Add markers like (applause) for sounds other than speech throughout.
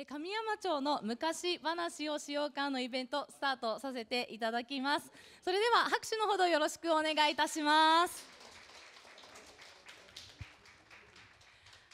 え神山町の昔話をしようかのイベントスタートさせていただきますそれでは拍手のほどよろしくお願いいたします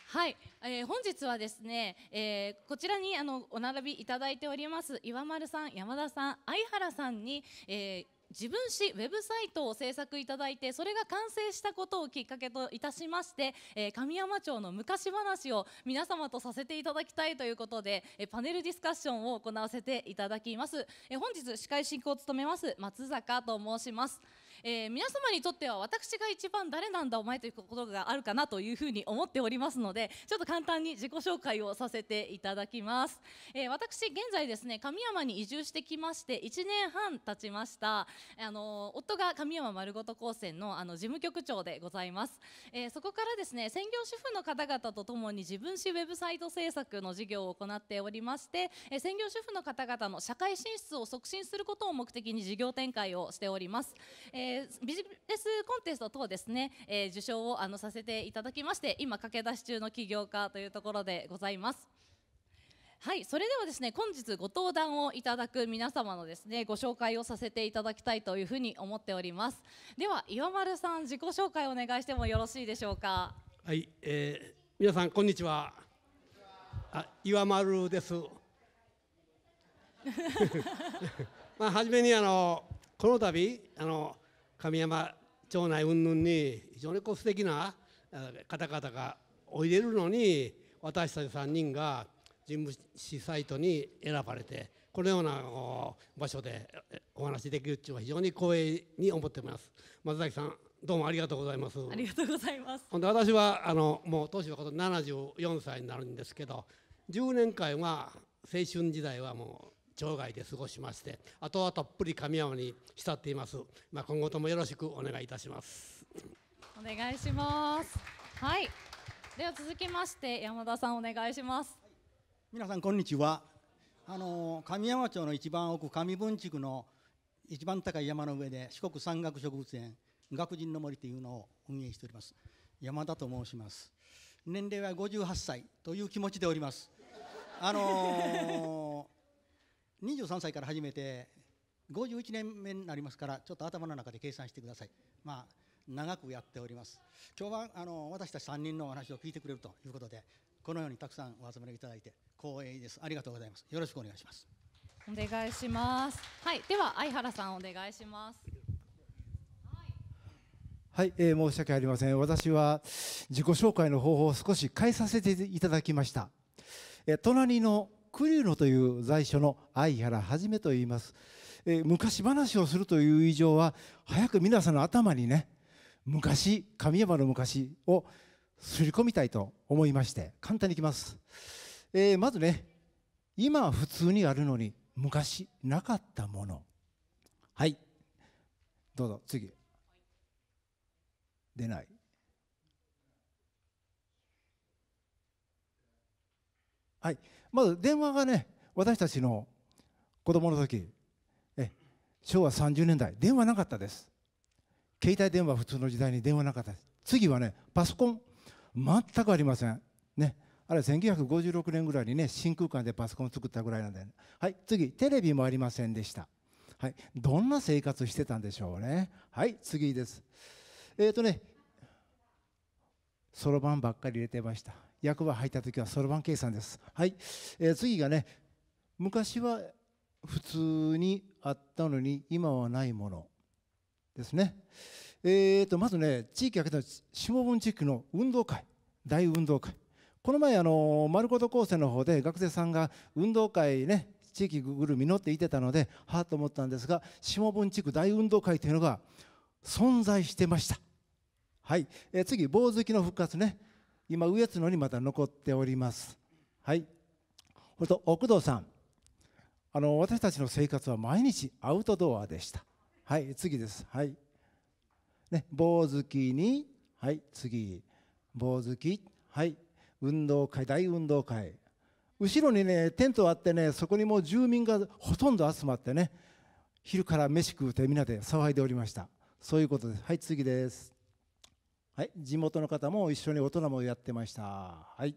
はい、えー、本日はですね、えー、こちらにあのお並びいただいております岩丸さん、山田さん、相原さんに、えー、自分史ウェブサイトを制作いただいてそれが完成したことをきっかけといたしまして、えー、神山町の昔話を皆様とさせていただきたいということで、えー、パネルディスカッションを行わせていただきます、えー、本日司会進行を務めます松坂と申しますえー、皆様にとっては私が一番誰なんだお前ということがあるかなというふうに思っておりますのでちょっと簡単に自己紹介をさせていただきます、えー、私現在ですね神山に移住してきまして1年半経ちましたあの夫が神山まるごと高専のあの事務局長でございます、えー、そこからですね専業主婦の方々とともに自分史ウェブサイト制作の事業を行っておりまして、えー、専業主婦の方々の社会進出を促進することを目的に事業展開をしております、えーえー、ビジネスコンテスト等ですね、えー、受賞をあのさせていただきまして今駆け出し中の起業家というところでございます。はい、それではですね、本日ご登壇をいただく皆様のですね、ご紹介をさせていただきたいというふうに思っております。では、岩丸さん、自己紹介をお願いしてもよろしいでしょうか。はい、えー、皆さん、こんにちは。あ、岩丸です。(laughs) (laughs) まあ、初めに、あの、この度、あの、神山町内云々に非常にこう素敵な方々がおいでるのに私たち3人が人物誌サイトに選ばれてこのような場所でお話できるっていうのは非常に光栄に思ってます松崎さんどうもありがとうございますありがとうございますほんで私はあのもう年はこと74歳になるんですけど10年間は青春時代はもう場外で過ごしましてあとはたっぷり神山に浸っています、まあ、今後ともよろしくお願いいたしますお願いしますはいでは続きまして山田さんお願いします、はい、皆さんこんにちはあの神山町の一番奥上文地区の一番高い山の上で四国山岳植物園学人の森というのを運営しております山田と申します年齢は五十八歳という気持ちでおりますあの23歳から始めて51年目になりますからちょっと頭の中で計算してください。まあ長くやっております今日はあの私たち3人のお話を聞いてくれるということでこのようにたくさんお集まりいただいて光栄ですありがとうございますよろしくお願いしますお願いしますはいでは相原さんお願いしますはい、えー、申し訳ありません私は自己紹介の方法を少し変えさせていただきました、えー、隣のクリーノという在所の相原はじめと言います、えー、昔話をするという以上は早く皆さんの頭にね昔神山の昔をすり込みたいと思いまして簡単にいきます、えー、まずね今普通にあるのに昔なかったものはいどうぞ次出ないはいまず電話がね私たちの子供の時え昭和30年代電話なかったです携帯電話普通の時代に電話なかったです次はねパソコン全くありませんねあれ1956年ぐらいにね真空管でパソコンを作ったぐらいなんで、ね、はい次テレビもありませんでしたはいどんな生活してたんでしょうねはい次ですえっ、ー、とねそろばんばっかり入れてました役場入った時はそろばん計算です。はい、えー、次がね昔は普通にあったのに今はないものですね。えーと、まずね地域開けた下分地区の運動会大運動会この前あの丸ごと高専の方で学生さんが運動会ね地域ぐるみのって言ってたのではあと思ったんですが下分地区大運動会というのが存在してました。はい、えー、次、棒好きの復活ね。今上津野にまだ残っておりますはいそれと奥藤さんあの私たちの生活は毎日アウトドアでしたはい次ですはいね棒好きにはい次棒好きはい運動会大運動会後ろにねテントあってねそこにもう住民がほとんど集まってね昼から飯食うてみんなで騒いでおりましたそういうことですはい次ですはい、地元の方も一緒に大人もやってました。はい、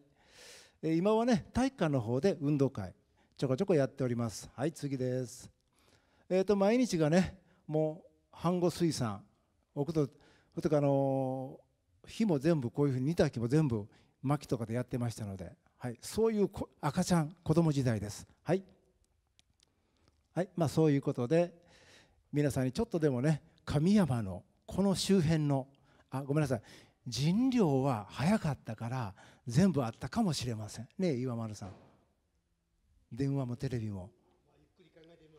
え今はね体育館の方で運動会ちょこちょこやっております。はい次です。えっ、ー、と毎日がねもう半後水産置くととかあのー、火も全部こういうふうに煮た木も全部薪とかでやってましたので、はい、そういう赤ちゃん子供時代です。はい、はいまあ、そういうことで皆さんにちょっとでもね神山のこの周辺のあごめんなさい人量は早かったから全部あったかもしれませんね岩丸さん電話もテレビも、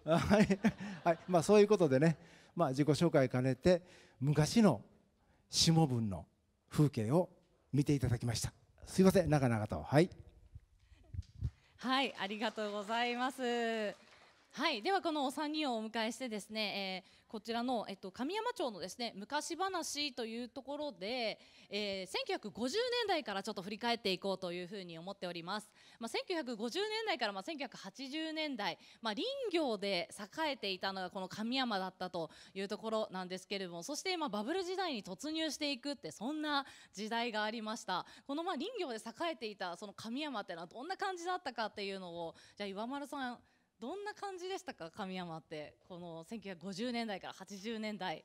はい、はいまあ、そういうことでね、まあ、自己紹介兼ねて昔の下文の風景を見ていただきましたすいません長々とはいはいありがとうございますはいではこのお三人をお迎えしてですね、えー、こちらの、えっと、神山町のですね昔話というところで、えー、1950年代からちょっと振り返っていこうというふうに思っております、まあ、1950年代からまあ1980年代、まあ、林業で栄えていたのがこの神山だったというところなんですけれどもそして今バブル時代に突入していくってそんな時代がありましたこのまあ林業で栄えていたその神山っていうのはどんな感じだったかっていうのをじゃあ岩丸さんどんな感じでしたか神山ってこの1950年代から80年代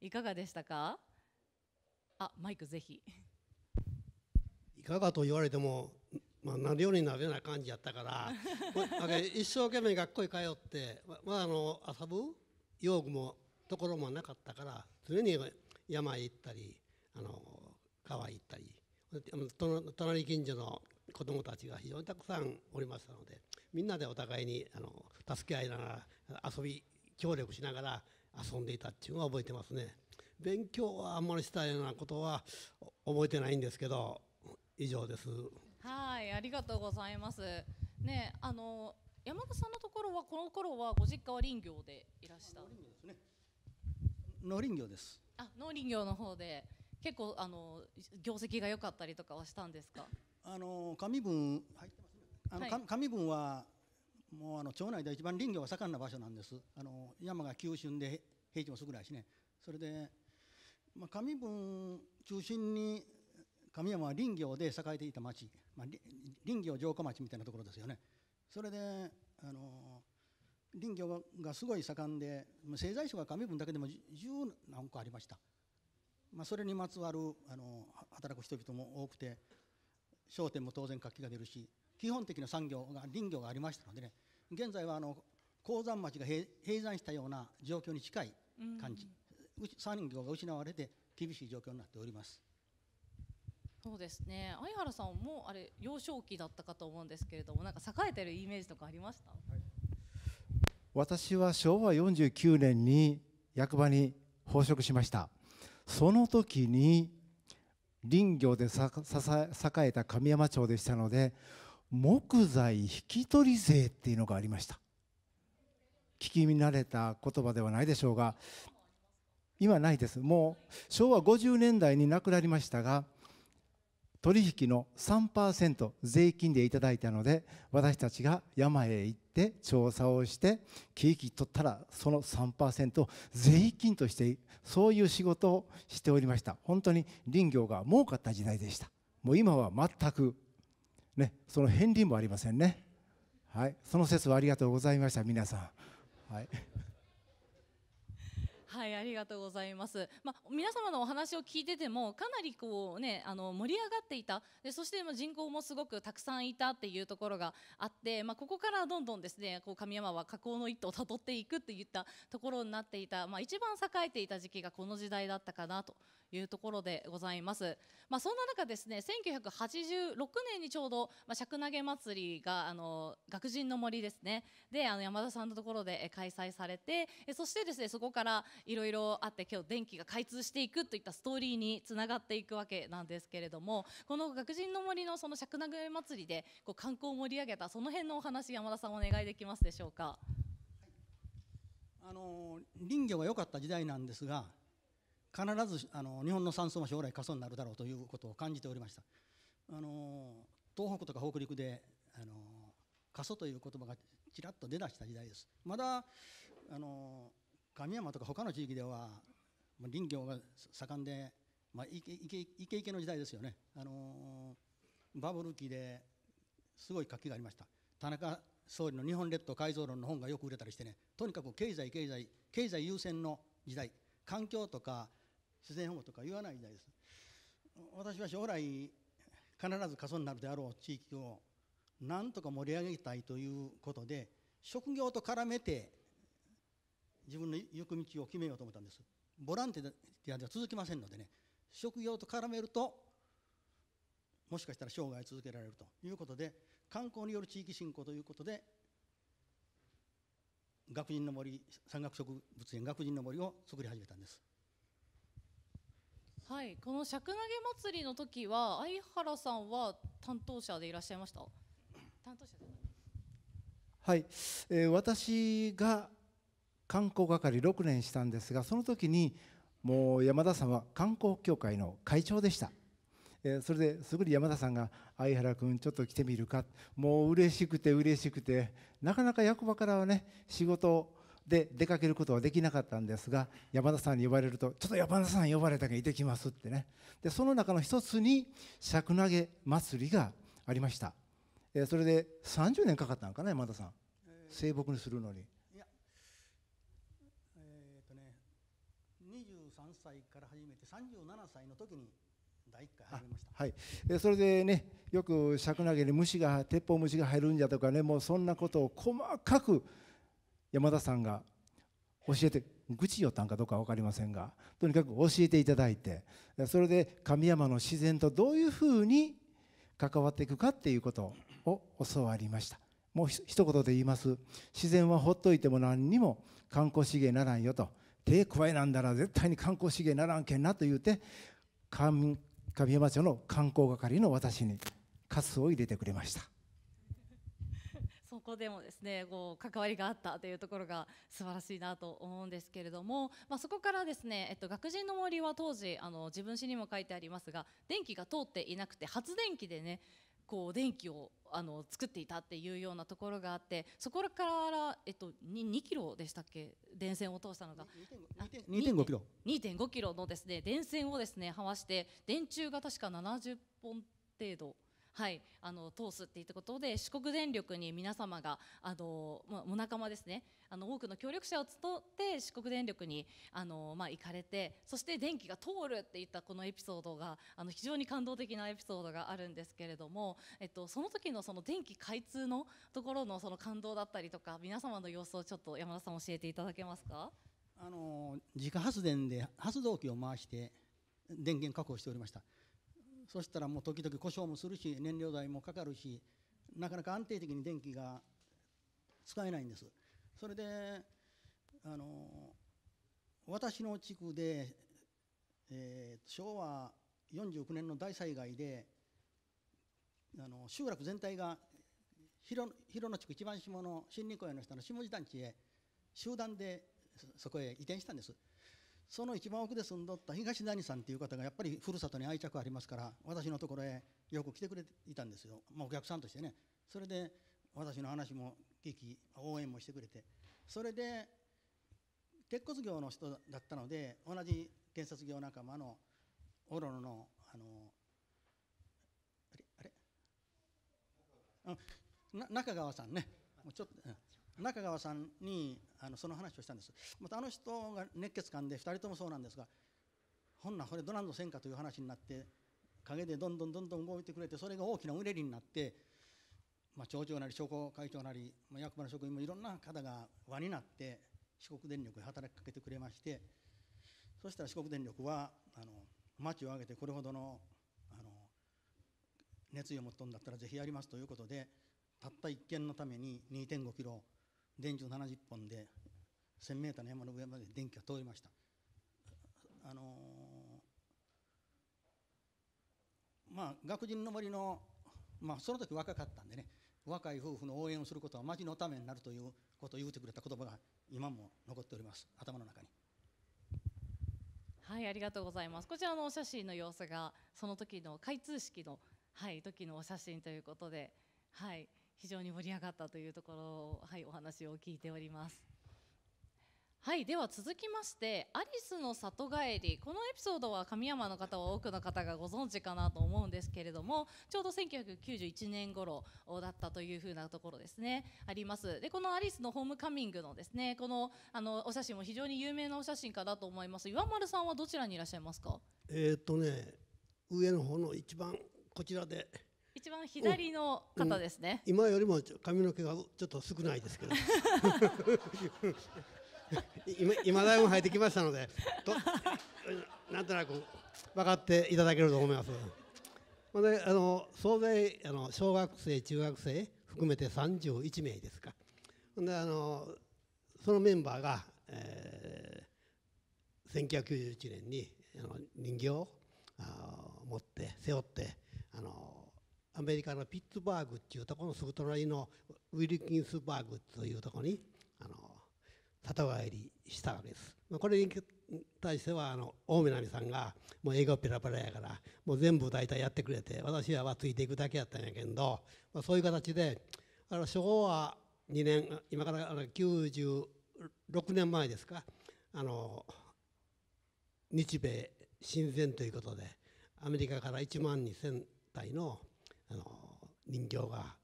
いかがでしたかあマイクぜひいかがと言われても、まあ、なるようになれない感じやったから (laughs) 一生懸命学校に通ってまああの遊ぶ用具もところもなかったから常に山へ行ったりあの川へ行ったり隣近所の子どもたちが非常にたくさんおりましたのでみんなでお互いにあの助け合いながら遊び協力しながら遊んでいたっていうのは覚えてますね勉強はあんまりしたようなことは覚えてないんですけど以上ですはいありがとうございますねあの山口さんのところはこの頃はご実家は林業でいらした農林業ですね農林業ですあ農林業の方で結構あの業績が良かったりとかはしたんですかあの紙分あの、は紙分はもうあの町内で一番林業が盛んな場所なんですあの山が急峻で平地もすぐらいしねそれで、まあ、上分中心に神山は林業で栄えていた町、まあ、林業城下町みたいなところですよねそれであの林業がすごい盛んでまあ製材所が上分だけでも十何個ありました、まあ、それにまつわるあの働く人々も多くて商店も当然活気が出るし基本的な産業が林業がありましたのでね現在はあの鉱山町が閉山したような状況に近い感じ、うん、産業が失われて厳しい状況になっております。そうですね相原さんもあれ幼少期だったかと思うんですけれどもなんか栄えてるイメージとかありました、はい、私は昭和49年に役場に奉職しましたその時に林業で栄えた神山町でしたので木材引き取り税っていうのがありました聞き慣れた言葉ではないでしょうが今ないですもう昭和50年代になくなりましたが取引の3%税金でいただいたので私たちが山へ行って調査をして景気取ったらその3%を税金としてそういう仕事をしておりました本当に林業が儲かった時代でしたもう今は全くねその片りもありませんねはいその説はありがとうございました皆さんはいはいありがとうございます、まあ、皆様のお話を聞いててもかなりこう、ね、あの盛り上がっていたでそして人口もすごくたくさんいたっていうところがあって、まあ、ここからどんどんですねこう神山は河口の一途をたどっていくっていったところになっていた、まあ、一番栄えていた時期がこの時代だったかなというところでございます。まあ、そんな中ですね1986年にちょうど、まあ、尺投げ祭りがあの学人の森ですねであの山田さんのところで開催されてそしてですねそこからいろいろあって今日電気が開通していくといったストーリーにつながっていくわけなんですけれどもこの学人の森のその尺投げ祭りでこう観光を盛り上げたその辺のお話山田さんお願いできますでしょうか。あの林業が良かった時代なんですが必ずあの日本の山荘は将来過疎になるだろうということを感じておりましたあの東北とか北陸であの過疎という言葉がちらっと出だした時代ですまだあの神山とか他の地域では林業が盛んで、まあ、イケイケイケの時代ですよねあのバブル期ですごい活気がありました田中総理の日本列島改造論の本がよく売れたりしてねとにかく経済経済経済優先の時代環境とか自然保護とか言わない時代です私は将来必ず過疎になるであろう地域をなんとか盛り上げたいということで職業と絡めて自分の行く道を決めようと思ったんですボランティアでは続きませんのでね職業と絡めるともしかしたら生涯続けられるということで観光による地域振興ということで学人の森山岳植物園学人の森を作り始めたんですはいこの尺投げ祭りの時は相原さんは担当者でいらっしゃいました担当者はい、えー、私が観光係6年したんですがその時にもう山田さんは観光協会の会長でした、えー、それですぐに山田さんが「相原君ちょっと来てみるか」もう嬉しくて嬉しくてなかなか役場からはね仕事で出かけることはできなかったんですが山田さんに呼ばれると「ちょっと山田さん呼ばれたけど行ってきます」ってねでその中の一つにシャクナゲ祭りがありました、えそれで30年かかったのかな山田さん、え静木にするのにいやえっとね23歳から始めて37歳の時に第1回始めましたはいえそれでねよくシャクナゲに虫が鉄砲虫が入るんじゃとかねもうそんなことを細かく山田さんが教えて愚痴言ったんかどうか分かりませんがとにかく教えていただいてそれで神山の自然とどういうふうに関わっていくかっていうことを教わりましたもう一言で言います自然はほっといても何にも観光資源ならんよと手加えなんだら絶対に観光資源ならんけんなと言うて神山町の観光係の私にカスを入れてくれましたこでもですねこう関わりがあったというところが素晴らしいなと思うんですけれども、まあ、そこからですね、えっと、学人の森は当時あの自分史にも書いてありますが電気が通っていなくて発電機でねこう電気をあの作っていたっていうようなところがあってそこからえっと 2, 2キロでしたっけ電線を通したのが2.5キロキロのですね電線をですねはわして電柱が確か70本程度。はい、あの通すっていったことで四国電力に皆様があの、まあ、お仲間ですねあの多くの協力者を募って四国電力にあの、まあ、行かれてそして電気が通るっていったこのエピソードがあの非常に感動的なエピソードがあるんですけれども、えっと、その時のその電気開通のところのその感動だったりとか皆様の様子をちょっと山田さん教えていただけますかあの自家発電で発動機を回して電源確保しておりましたそしたらもう時々故障もするし燃料代もかかるしなかなか安定的に電気が使えないんですそれであの私の地区で、えー、昭和49年の大災害であの集落全体が広野地区一番下の新日光屋の下の下地団地へ集団でそこへ移転したんですその一番奥で住んどった東谷さんっていう方がやっぱりふるさとに愛着ありますから私のところへよく来てくれていたんですよ、まあ、お客さんとしてねそれで私の話も聞き応援もしてくれてそれで鉄骨業の人だったので同じ建設業仲間のオロノのあのあれあれ中川さんねもうちょっと。うん中川さんにあのその話をしたんですまたあの人が熱血感で2人ともそうなんですがほんなこれどなんのせんかという話になって陰でどんどんどんどん動いてくれてそれが大きなうねりになって、まあ、町長なり商工会長なり、まあ、役場の職員もいろんな方が輪になって四国電力へ働きかけてくれましてそしたら四国電力はあの町を挙げてこれほどのあの熱意を持っとんだったらぜひやりますということでたった一件のために2 5キロ電柱70本で 1,000m の山の上まで電気が通りました。あのー、まあ学人の森の、まあ、その時若かったんでね若い夫婦の応援をすることは町のためになるということを言うてくれた言葉が今も残っております頭の中に。はいありがとうございます。こちらのお写真の様子がその時の開通式のはい時のお写真ということではい。非常に盛り上がったというところを、はい、お話を聞いております。はい、では続きまして「アリスの里帰り」このエピソードは神山の方は多くの方がご存知かなと思うんですけれどもちょうど1991年頃だったというふうなところですねありますでこの「アリスのホームカミング」のですねこのあのお写真も非常に有名なお写真かなと思います岩丸さんはどちらにいらっしゃいますかえー、っとね上の方の一番こちらで一番左の方ですね、うん、今よりも髪の毛がちょっと少ないですけど (laughs) 今今だいぶ生えてきましたのでとなんとなく分かっていただけると思います。まあね、あの総勢あの小学生中学生含めて31名ですかであのそのメンバーが、えー、1991年にあの人形を持って背負ってあのアメリカのピッツバーグっていうところのすぐ隣のウィルキンスバーグというところにあの里帰りしたわけです。まあ、これに対してはあの大南さんがもう英語ペラペラやからもう全部大体やってくれて私はついていくだけやったんやけど、まあ、そういう形であの昭和2年今から96年前ですかあの日米親善ということでアメリカから1万2,000体のあの人形が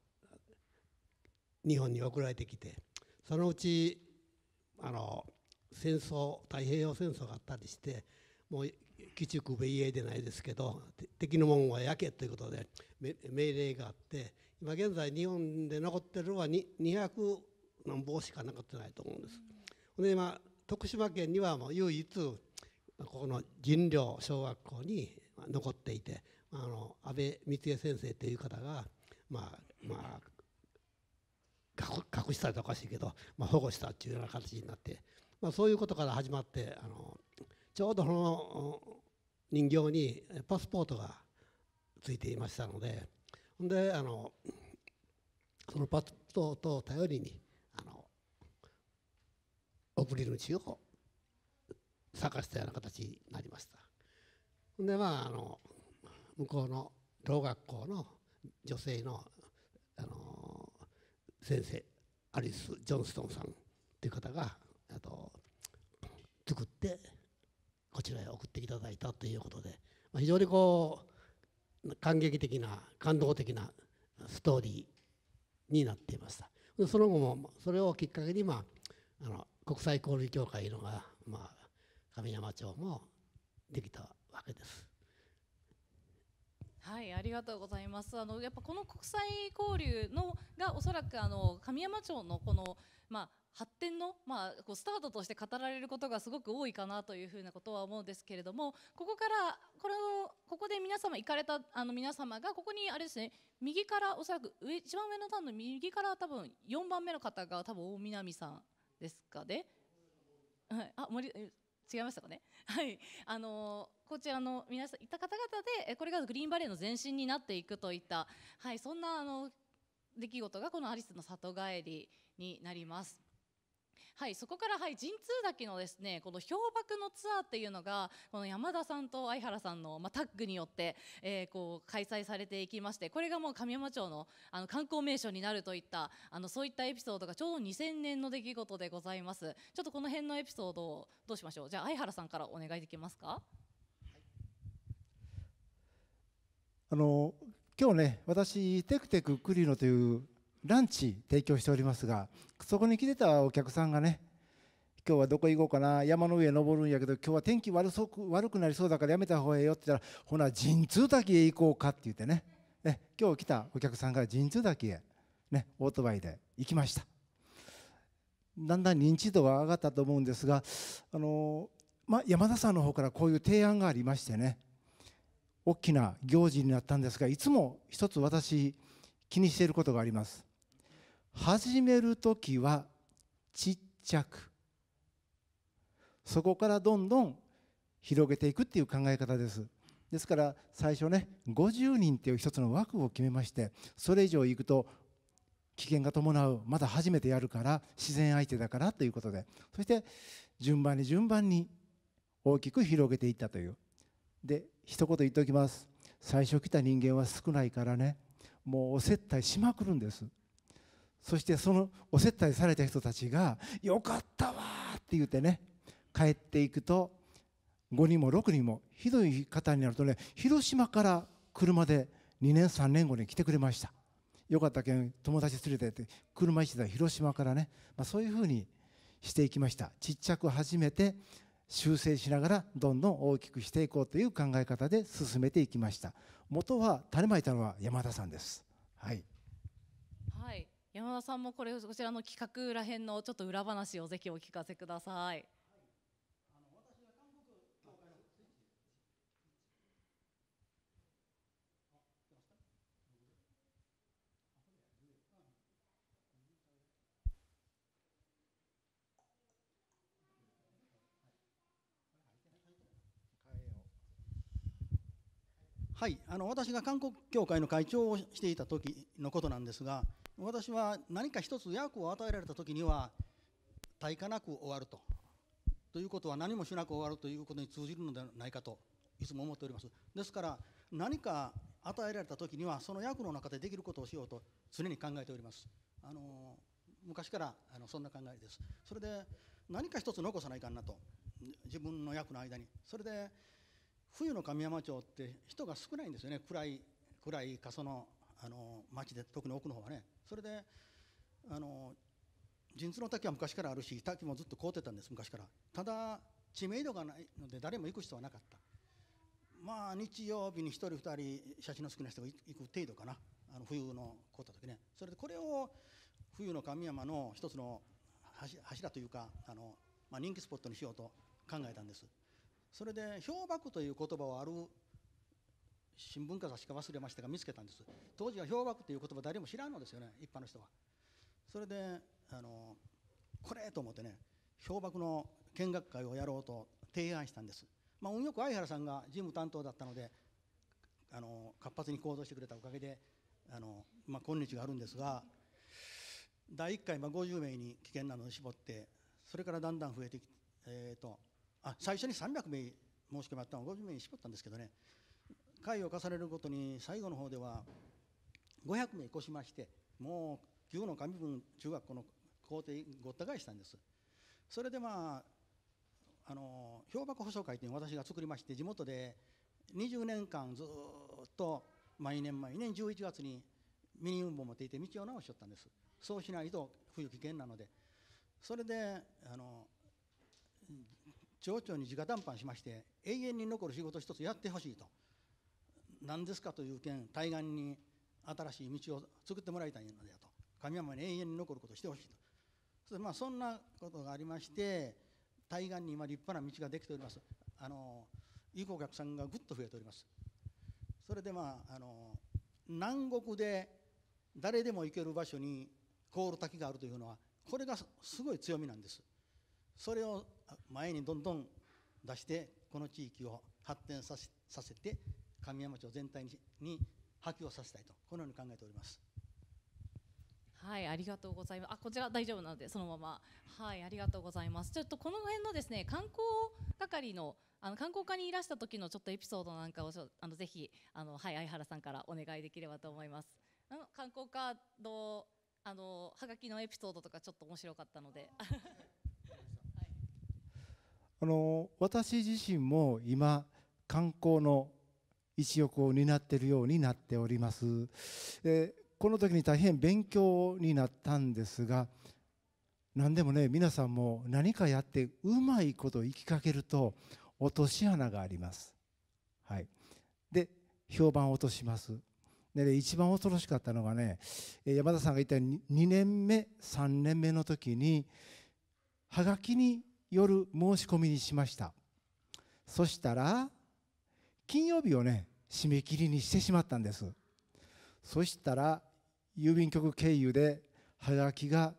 日本に送られてきてそのうちあの戦争太平洋戦争があったりしてもう鬼畜米英でないですけど敵の門は焼けということで命令があって今現在日本で残ってるのは200何棒しか残ってないと思うんです。で今徳島県にはもう唯一ここの神領小学校に残っていてあの安倍光恵先生という方が、まあまあ、隠したりとおかしいけど、まあ、保護したっていうような形になって、まあ、そういうことから始まってあのちょうどその人形にパスポートがついていましたのでであのそのパスポートを頼りにあの送り主を探したような形になりました。でまああの向こうのう学校の女性の、あのー、先生アリス・ジョンストンさんという方があと作ってこちらへ送っていただいたということで、まあ、非常にこう感激的な感動的なストーリーになっていましたその後もそれをきっかけに、まあ、あの国際交流協会のが、まあ、上山町もできたわけです。はいありがとうございますあのやっぱこの国際交流のがおそらくあの神山町のこのまあ発展の、まあ、こうスタートとして語られることがすごく多いかなというふうなことは思うんですけれどもここからこれをここで皆様行かれたあの皆様がここにあれですね右からおそらく上一番上の段の右から多分4番目の方が多分大南さんですかね。はい、あ森違いましたかね。はい、あのこちらの皆さんいた方々でこれがグリーンバレーの前身になっていくといった、はい、そんなあの出来事がこのアリスの里帰りになります。はい、そこから、はい、神通岳のですねこの氷瀑のツアーっていうのがこの山田さんと相原さんの、まあ、タッグによって、えー、こう開催されていきましてこれがもう神山町のあの観光名所になるといったあのそういったエピソードがちょうど2000年の出来事でございますちょっとこの辺のエピソードをどうしましょうじゃあ相原さんからお願いできますか。あの今日ね私テクテクリノというランチ提供しておりますがそこに来てたお客さんがね今日はどこ行こうかな山の上登るんやけど今日は天気悪そう悪くなりそうだからやめた方がええよって言ったらほな神通滝へ行こうかって言ってねね今日来たお客さんが神通滝へ、ね、オートバイで行きましただんだん認知度が上がったと思うんですがあの、まあ、山田さんの方からこういう提案がありましてね大きな行事になったんですがいつも一つ私気にしていることがあります始める時はちっちゃくそこからどんどん広げていくっていう考え方ですですから最初ね50人っていう一つの枠を決めましてそれ以上いくと危険が伴うまだ初めてやるから自然相手だからということでそして順番に順番に大きく広げていったというで一言言っておきます最初来た人間は少ないからねもうお接待しまくるんですそしてそのお接待された人たちが「よかったわ!」って言ってね帰っていくと5人も6人もひどい方になるとね広島から車で2年3年後に来てくれましたよかったけん友達連れてって車一台広島からね、まあ、そういうふうにしていきましたちっちゃく始めて修正しながらどんどん大きくしていこうという考え方で進めていきました元は種まいたのは山田さんですはい、はい、山田さんもこれこちらの企画らへんのちょっと裏話をぜひお聞かせくださいはい、あの私が韓国協会の会長をしていた時のことなんですが私は何か一つ役を与えられた時には対価なく終わるとということは何もしなく終わるということに通じるのではないかといつも思っておりますですから何か与えられた時にはその役の中でできることをしようと常に考えておりますあの昔からあのそんな考えですそれで何か一つ残さないかなと自分の役の間にそれで冬の神山町って人が少ないんですよね暗い暗い過疎のあの町で特に奥の方はねそれであの神通の滝は昔からあるし滝もずっと凍ってたんです昔からただ知名度がないので誰も行く人はなかったまあ日曜日に1人2人写真の好きな人が行く程度かなあの冬の凍った時ねそれでこれを冬の神山の一つの柱というかあの、まあ、人気スポットにしようと考えたんです。それで氷瀑という言葉をある新聞か雑誌か忘れましたが見つけたんです当時は氷瀑という言葉誰も知らんのですよね一般の人はそれであのこれと思ってね氷瀑の見学会をやろうと提案したんですまあ運よく相原さんが事務担当だったのであの活発に行動してくれたおかげであの、まあ、今日があるんですが第1回、まあ、50名に危険なので絞ってそれからだんだん増えてきてえっ、ー、とあ最初に300名申し込みあったのを50名に絞ったんですけどね会を重ねるごとに最後の方では500名越しましてもう旧の上分中学校の校庭ごった返したんですそれでまああの氷箱保証会というのを私が作りまして地元で20年間ずっと毎年毎年11月にミニ運動を持っていて道を直しちゃったんですそうしないと冬危険なのでそれであの町長に直談判しまして永遠に残る仕事一つやってほしいと何ですかという件対岸に新しい道を作ってもらいたいのであと神山に永遠に残ることをしてほしいとそまあそんなことがありまして対岸に今立派な道ができておりますあの有効客さんがぐっと増えておりますそれでまああの南国で誰でも行ける場所に凍る滝があるというのはこれがすごい強みなんですそれを前にどんどん出してこの地域を発展させさせて神山町全体にに波及をさせたいとこのように考えております。はい、ありがとうございます。あ、こちら大丈夫なので、そのまま。はい、ありがとうございます。ちょっとこの辺のですね、観光係の、あの観光課にいらした時のちょっとエピソードなんかを、あのぜひ、あの、はい、相原さんからお願いできればと思います。あの観光課の、あの、ハガキのエピソードとか、ちょっと面白かったので。あの私自身も今観光の一翼を担っているようになっております、この時に大変勉強になったんですが何でもね皆さんも何かやってうまいこと言いかけると落とし穴があります、はい、で評判を落としますで、ね、一番恐ろしかったのがね山田さんが言ったように2年目3年目の時にはがきに夜申し込みにしましたそしたら金曜日をね締め切りにしてしまったんですそしたら郵便局経由ではがきが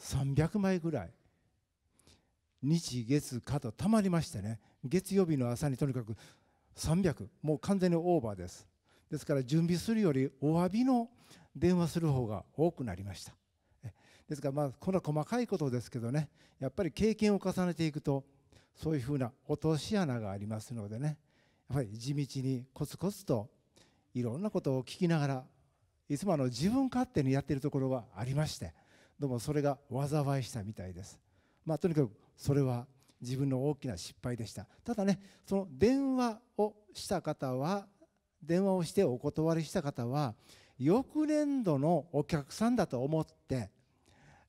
300枚ぐらい日月火とたまりましてね月曜日の朝にとにかく300もう完全にオーバーですですから準備するよりお詫びの電話する方が多くなりましたですからまあこの細かいことですけどねやっぱり経験を重ねていくとそういうふうな落とし穴がありますのでねやっぱり地道にコツコツといろんなことを聞きながらいつもあの自分勝手にやっているところはありましてどうもそれが災いしたみたいです。まあ、とにかくそれは自分の大きな失敗でしたただねその電話をした方は電話をしてお断りした方は翌年度のお客さんだと思って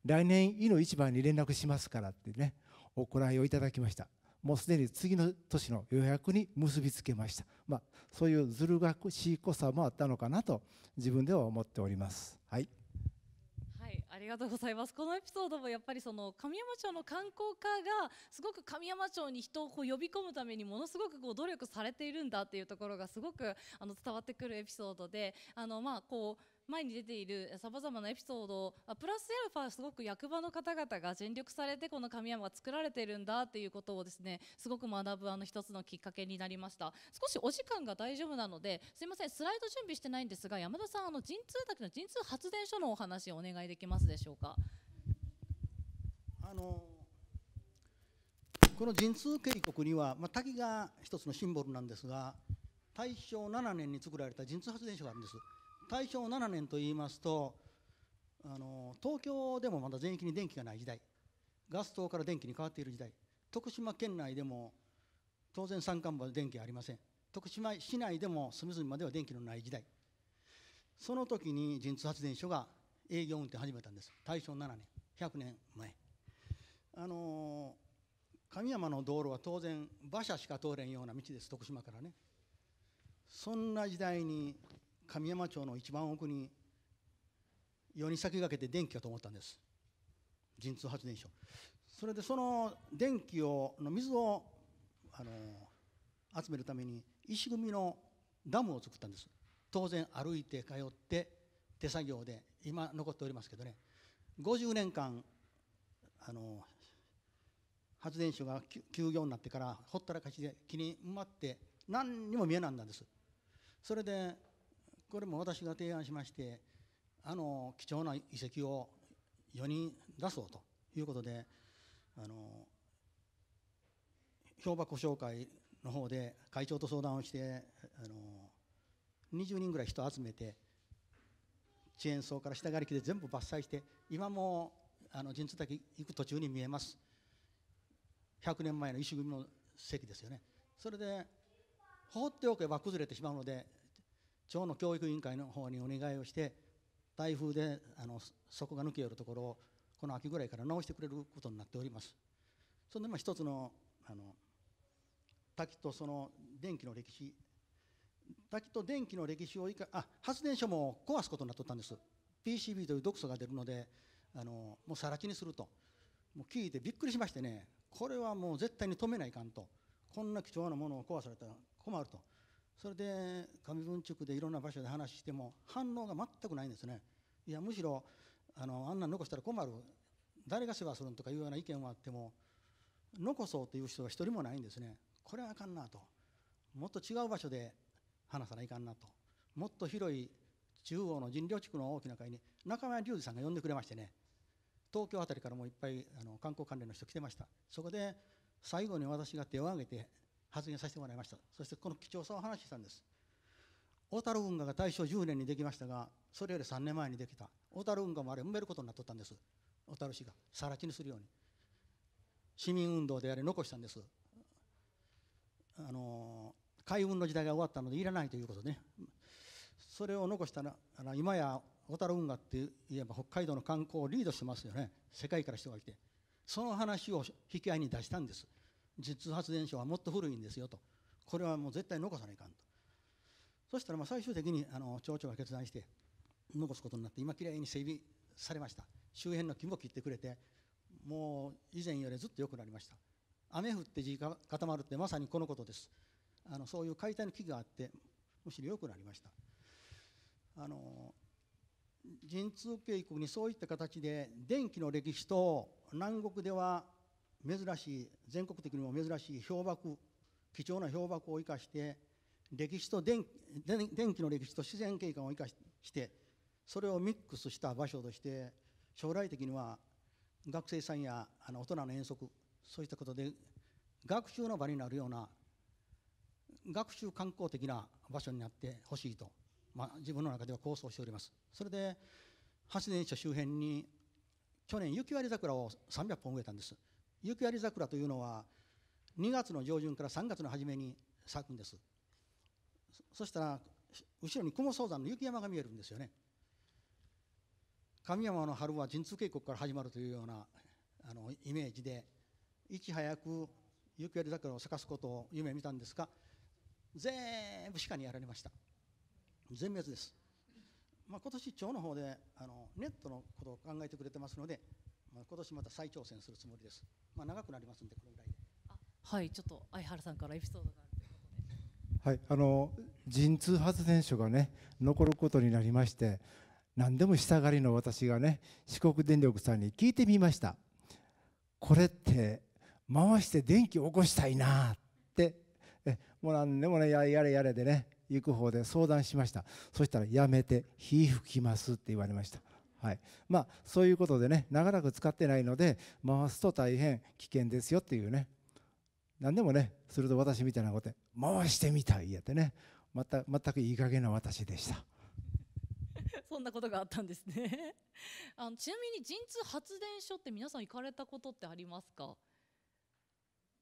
来年いの市場に連絡しますからってねおご来をいただきましたもうすでに次の年の予約に結びつけました、まあ、そういうずる学しいこさもあったのかなと自分では思っております。はいありがとうございます。このエピソードもやっぱりその神山町の観光課がすごく神山町に人をこう呼び込むためにものすごくこう努力されているんだっていうところがすごくあの伝わってくるエピソードで、あのまあこう。前に出ているさまざまなエピソードプラスアルファすごく役場の方々が尽力されてこの神山が作られてるんだっていうことをですねすごく学ぶあの一つのきっかけになりました少しお時間が大丈夫なのですいませんスライド準備してないんですが山田さんあの陣痛滝の陣痛発電所のお話をお願いできますでしょうかあのこの神通渓谷には、まあ、滝が一つのシンボルなんですが大正7年に作られた神通発電所があるんです大正7年といいますとあの東京でもまだ全域に電気がない時代ガス灯から電気に変わっている時代徳島県内でも当然山間部は電気ありません徳島市内でも隅々までは電気のない時代その時に陣痛発電所が営業運転始めたんです大正7年100年前あの神山の道路は当然馬車しか通れんような道です徳島からねそんな時代に神山町の一番奥に世に先駆けて電気がと思ったんです陣痛発電所それでその電気をの水をあの集めるために石組みのダムを作ったんです当然歩いて通って手作業で今残っておりますけどね50年間あの発電所が休業になってからほったらかしで気に埋まって何にも見えなんだんですそれでこれも私が提案しましてあの貴重な遺跡を4人出そうということであの判箱紹介の方で会長と相談をしてあの20人ぐらい人集めて遅延層から下がりきで全部伐採して今もあの神通滝行く途中に見えます100年前の石組みの石ですよねそれで放っておけば崩れてしまうので町の教育委員会の方にお願いをして台風であの底が抜けよるところをこの秋ぐらいから直してくれることになっておりますそれでまあ一つのあの滝とその電気の歴史滝と電気の歴史をいかあ発電所も壊すことになっとったんです PCB という毒素が出るのであのもうら地にするともう聞いてびっくりしましてねこれはもう絶対に止めないかんとこんな貴重なものを壊されたら困るとそれで上文築でいろんな場所で話しても反応が全くないんですねいやむしろあのあんな残したら困る誰が世話するんとかいうような意見はあっても残そうという人が一人もないんですねこれはあかんなともっと違う場所で話さないかんなともっと広い中央の人領地区の大きな会に中村隆二さんが呼んでくれましてね東京辺りからもいっぱいあの観光関連の人来てましたそこで最後に私が手を挙げて発言させてもらいましたそしてこの貴重さを話したんです小樽運河が大正10年にできましたがそれより3年前にできた小樽運河もあれ埋めることになっとったんです小樽市が更地にするように市民運動であれ残したんですあの海運の時代が終わったのでいらないということで、ね、それを残したらあの今や小樽運河っていえば北海道の観光をリードしてますよね世界から人が来てその話を引き合いに出したんです実発電所はもっと古いんですよとこれはもう絶対残さないかんとそしたらまあ最終的にあの町長が決断して残すことになって今きれいに整備されました周辺の木も切ってくれてもう以前よりずっと良くなりました雨降って地が固まるってまさにこのことですあのそういう解体の危機があってむしろ良くなりましたあの陣痛計画にそういった形で電気の歴史と南国では珍しい全国的にも珍しい氷瀑貴重な氷瀑を生かして歴史と電気の歴史と自然景観を生かしてそれをミックスした場所として将来的には学生さんやあの大人の遠足そういったことで学習の場になるような学習観光的な場所になってほしいと、まあ、自分の中では構想しておりますそれで発電所周辺に去年雪割桜を300本植えたんです雪やり桜というのは2月の上旬から3月の初めに咲くんですそしたら後ろに雲相山の雪山が見えるんですよね神山の春は陣痛渓谷から始まるというようなあのイメージでいち早く雪割桜を咲かすことを夢見たんですが全部鹿にやられました全滅です、まあ、今年町の方であのネットのことを考えてくれてますのでまあ、今年また再挑戦するつもりです。まあ、長くなりますんで、このぐらいで。はい、ちょっと相原さんからエピソードがあるということで。はい、あの陣痛発電所がね、残ることになりまして。何でもしたがりの私がね、四国電力さんに聞いてみました。これって回して電気を起こしたいなってえもう何でもねやれやれでね行く方で相談しましたそしたら「やめて火吹きます」って言われましたはい、まあそういうことでね長らく使ってないので回すと大変危険ですよっていうね何でもねすると私みたいなことで回してみたいやってねまた全くいい加減な私でした。(laughs) そんなことがあったんですね (laughs) あのちなみに陣痛発電所って皆さん行かれたことってありますか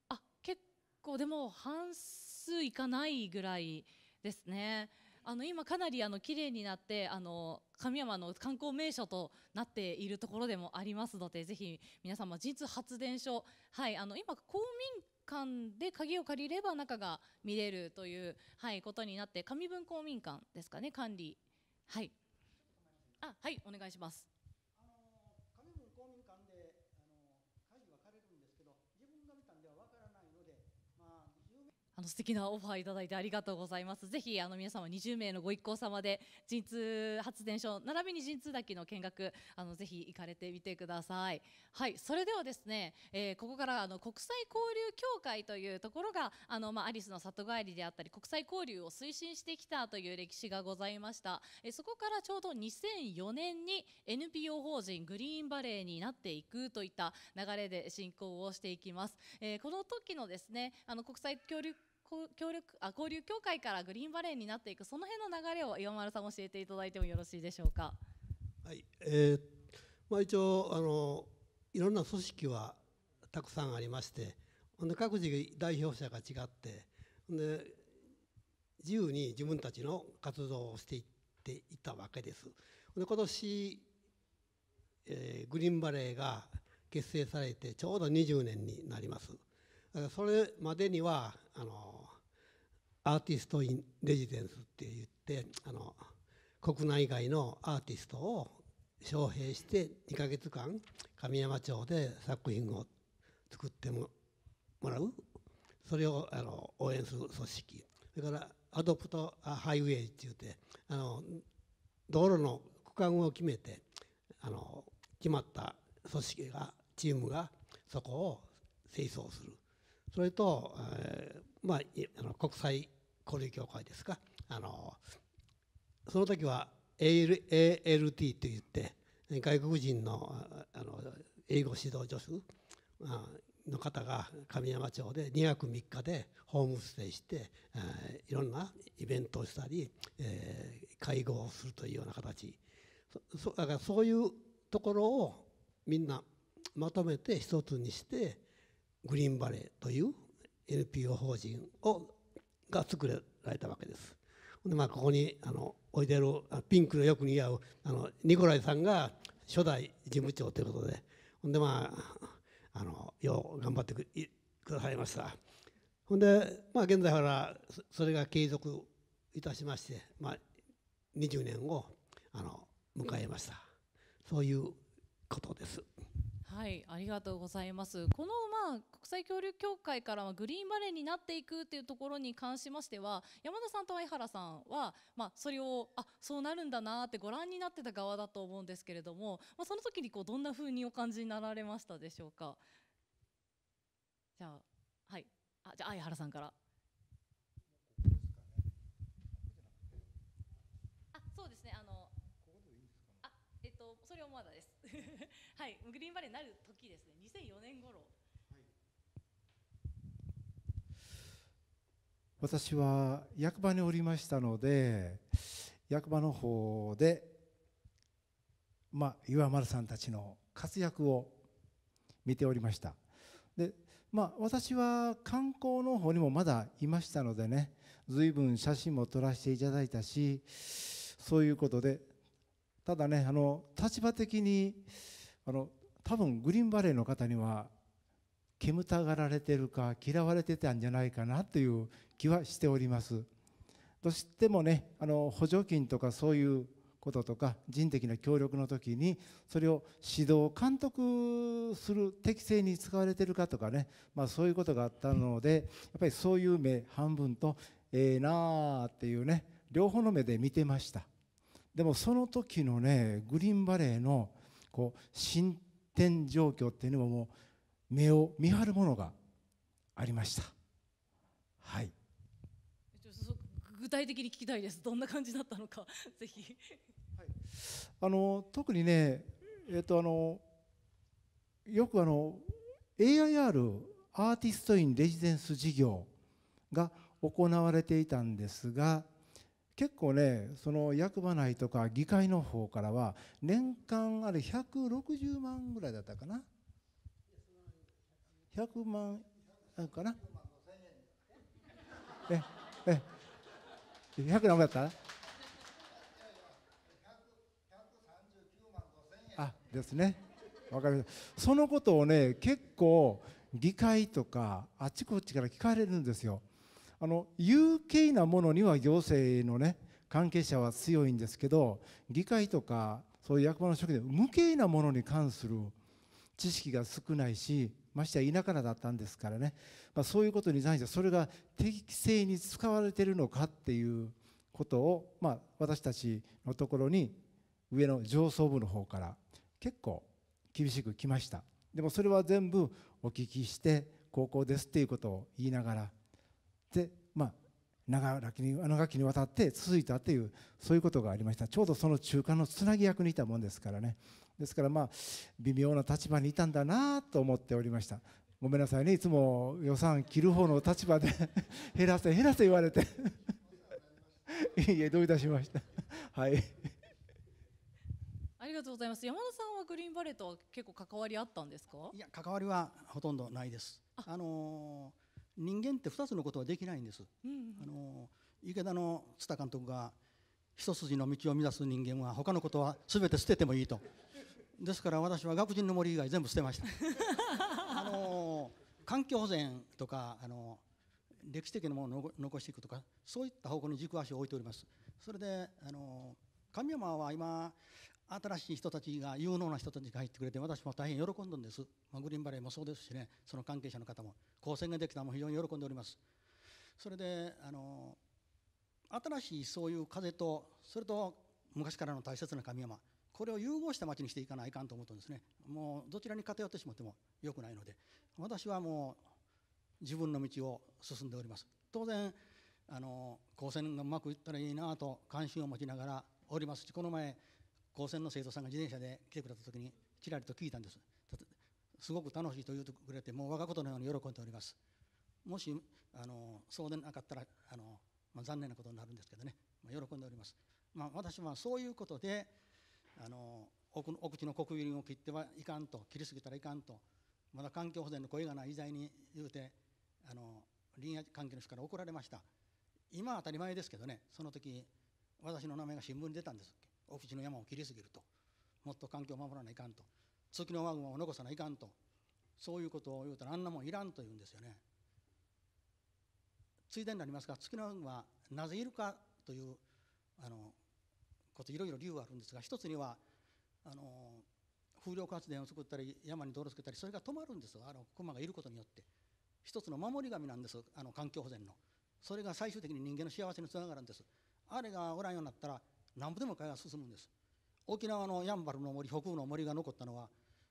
あ結構でも半数いかないぐらいですねあの今かなりあの綺麗になってあの神山の観光名所となっているところでもありますのでぜひ皆様実通発電所、はい、あの今公民館で鍵を借りれば中が見れるという、はい、ことになって上文公民館ですかね管理はいあはいお願いしますの素敵なオファーいただいてありがとうございます。ぜひあの皆様20名のご一行様で陣痛発電所並びに陣痛滝の見学あのぜひ行かれてみてください。はい、それではですね、えー、ここからあの国際交流協会というところがあのまあアリスの里帰りであったり国際交流を推進してきたという歴史がございました。えー、そこからちょうど2004年に NPO 法人グリーンバレーになっていくといった流れで進行をしていきます。えー、この時のですねあの国際協力力あ交流協会からグリーンバレーになっていくその辺の流れを岩丸さん教えていただいてもよろしいでしょうか。はいえーまあ、一応あのいろんな組織はたくさんありまして各自代表者が違ってで自由に自分たちの活動をしていっていたわけです。で今年、えー、グリーンバレーが結成されてちょうど20年になります。それまでにはあのアーティスト・イン・レジデンスって言ってあの国内外のアーティストを招聘して2ヶ月間神山町で作品を作ってもらうそれをあの応援する組織それからアドプト・ハイウェイっていうてあの道路の区間を決めてあの決まった組織がチームがそこを清掃するそれと、えー、まあ、あの国際交流協会ですかあのその時は AL t といって外国人のあの英語指導助手の方が神山町で2泊3日でホームステイして、えー、いろんなイベントをしたり、えー、会合をするというような形そだからそういうところをみんなまとめて一つにしてグリーンバレーという NPO 法人をが作られたわけです。でまあ、ここにあのおいでるピンクのよく似合うあのニコライさんが初代事務長ということでほんでまああのよう頑張ってくださいましたほんでまあ現在からそれが継続いたしまして、まあ、20年をあの迎えましたそういうことです。はいありがとうございますこのまあ国際協力協会からはグリーンバレーになっていくっていうところに関しましては山田さんと相原さんはまあ、それをあそうなるんだなってご覧になってた側だと思うんですけれども、まあ、その時にこうどんな風にお感じになられましたでしょうかじゃあはいあじゃあ相原さんからそうですね。あの。ここいいあ、えっと、それはまだです。はい、グリーンバレーになる時ですね、2004年頃、はい、私は役場におりましたので、役場の方で、まあ、岩丸さんたちの活躍を見ておりました。でまあ、私は観光の方にもまだいましたのでね随分写真も撮らせていただいたしそういうことでただねあの立場的にあの多分グリーンバレーの方には煙たがられてるか嫌われてたんじゃないかなという気はしております。どうしてもねあの補助金とかそういうこととか人的な協力の時にそれを指導監督する適正に使われてるかとかね、まあ、そういうことがあったのでやっぱりそういう目半分とええー、なあっていうね両方の目で見てましたでもその時のねグリーンバレーのこう進展状況っていうのももう目を見張るものがありました。はい具体的に聞きたいです。どんな感じだったのか、ぜひ。はい、あの特にね、えっとあのよくあの AIR アーティストインレジデンス事業が行われていたんですが、結構ねその役場内とか議会の方からは年間あれ160万ぐらいだったかな100万かなええ100何だったあですねわかりますそのことをね結構議会とかあちこちから聞かれるんですよあの有形なものには行政のね関係者は強いんですけど議会とかそういう役場の職で無形なものに関する知識が少ないしましては田舎だったんですからね、まあ、そういうことに対してそれが適正に使われてるのかっていうことを、まあ、私たちのところに上の上層部の方から結構厳しく来ましたでもそれは全部お聞きして高校ですっていうことを言いながらで、まあ、長らきに長きにわたって続いたというそういうことがありましたちょうどその中間のつなぎ役にいたもんですからねですからまあ微妙な立場にいたんだなと思っておりましたごめんなさいねいつも予算切る方の立場で (laughs) 減らせ減らせ言われて (laughs) いいえどういたしました (laughs) はいありがとうございます山田さんはグリーンバレーとは結構関わりあったんですかいや関わりはほとんどないですあのー人間って2つのことはできないんです、うんうん、あの池田の蔦監督が一筋の道を乱す人間は他のことは全て捨ててもいいとですから私は学人の森以外全部捨てました (laughs) あの環境保全とかあの歴史的なものを残していくとかそういった方向に軸足を置いておりますそれであの神山は今新しい人たちが有能な人たちが入ってくれて私も大変喜んだんです、まあ、グリーンバレーもそうですしねその関係者の方も高専ができたのも非常に喜んでおりますそれであの新しいそういう風とそれと昔からの大切な神山これを融合した町にしていかないかんと思ったんですねもうどちらに偏ってしまってもよくないので私はもう自分の道を進んでおります当然あの高専がうまくいったらいいなと関心を持ちながらおりますしこの前高専の生徒さんが自転車で来てくれた時にちらりと聞いたんですすごく楽しいと言ってくれてもう我がことのように喜んでおりますもしあのそうでなかったらあの、まあ、残念なことになるんですけどね、まあ、喜んでおります、まあ、私はそういうことであのおお口の国民を切ってはいかんと切りすぎたらいかんとまだ環境保全の声がない時代に言うてあの林野関係の人から怒られました今は当たり前ですけどねその時私の名前が新聞に出たんですィスの山を切りすぎるともっと環境を守らないかんと月のワグマを残さないかんとそういうことを言うたらあんなもんいらんと言うんですよね。ついでになりますが月のワグマなぜいるかというあのこといろいろ理由があるんですが一つにはあの風力発電を作ったり山に泥をつけたりそれが止まるんですあの熊がいることによって一つの守り神なんですあの環境保全のそれが最終的に人間の幸せにつながるんですあれがおらんようになったら何部でも会が進むんです沖縄のやんばるの森北部の森が残ったのは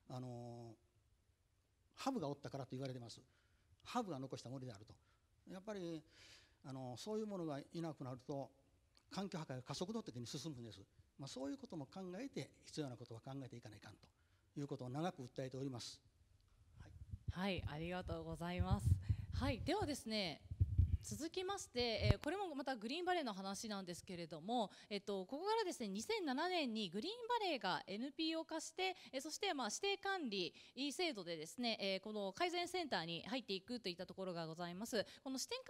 あのハブがおったからと言われてますハブが残した森であるとやっぱりあのそういうものがいなくなると環境破壊が加速度的に進むんです、まあ、そういうことも考えて必要なことは考えていかないかんということを長く訴えております、はい、はい、ありがとうございますはいではですね続きまして、えー、これもまたグリーンバレーの話なんですけれども、えっと、ここからですね2007年にグリーンバレーが NPO 化して、えー、そしてまあ指定管理制度でですね、えー、この改善センターに入っていくといったところがございますこの指定管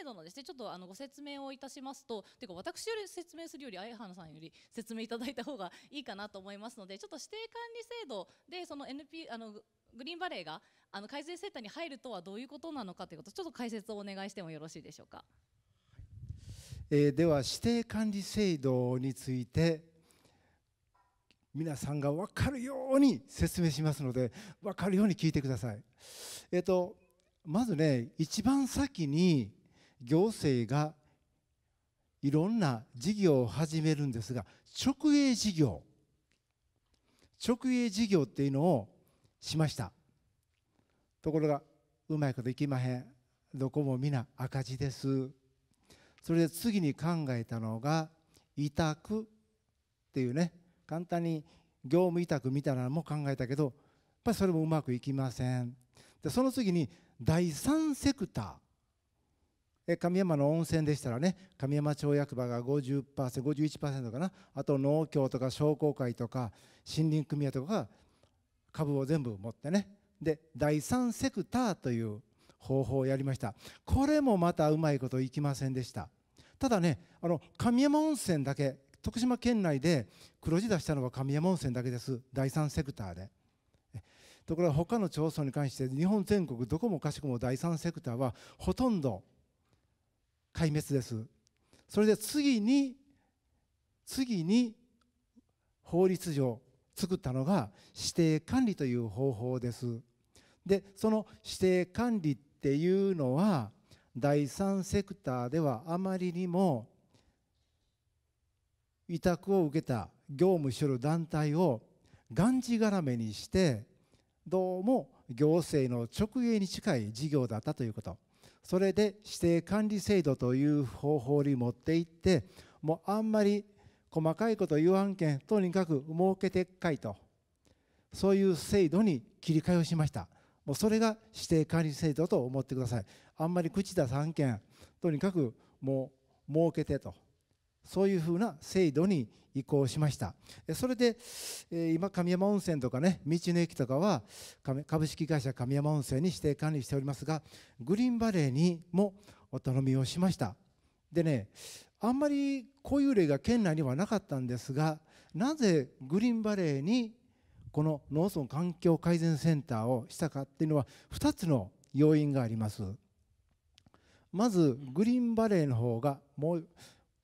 理制度のですねちょっとあのご説明をいたしますとてか私より説明するより相原さんより説明いただいた方がいいかなと思いますのでちょっと指定管理制度でその NP あのグリーンバレーがあの改善センターに入るとはどういうことなのかということちょっと解説をお願いしてもよろしいでしょうか。えー、では指定管理制度について皆さんが分かるように説明しますので分かるように聞いてください。えーとまずね一番先に行政がいろんな事業を始めるんですが直営事業直営事業っていうのをしましたところがうまいこといきまへんどこも皆赤字ですそれで次に考えたのが委託っていうね簡単に業務委託みたいなのも考えたけどやっぱりそれもうまくいきませんでその次に第三セクターえ神山の温泉でしたらね神山町役場が 50%51% かなあと農協とか商工会とか森林組合とかが株を全部持ってねで第三セクターという方法をやりましたこれもまたうまいこといきませんでしたただねあの神山温泉だけ徳島県内で黒字出したのは神山温泉だけです第三セクターでところが他の町村に関して日本全国どこもかしこも第三セクターはほとんど壊滅ですそれで次に次に法律上作ったのが指定管理という方法です。でその指定管理っていうのは第三セクターではあまりにも委託を受けた業務所のる団体をがんじがらめにしてどうも行政の直営に近い事業だったということそれで指定管理制度という方法に持っていってもうあんまり細かいこと言わんけんとにかく儲けてっかいとそういう制度に切り替えをしましたもうそれが指定管理制度と思ってくださいあんまり口出さんけんとにかくもう設けてとそういうふうな制度に移行しましたそれで今神山温泉とかね道の駅とかは株式会社神山温泉に指定管理しておりますがグリーンバレーにもお頼みをしましたでねあんまりこういう例が県内にはなかったんですがなぜグリーンバレーにこの農村環境改善センターをしたかっていうのは2つの要因がありますまずグリーンバレーの方がもう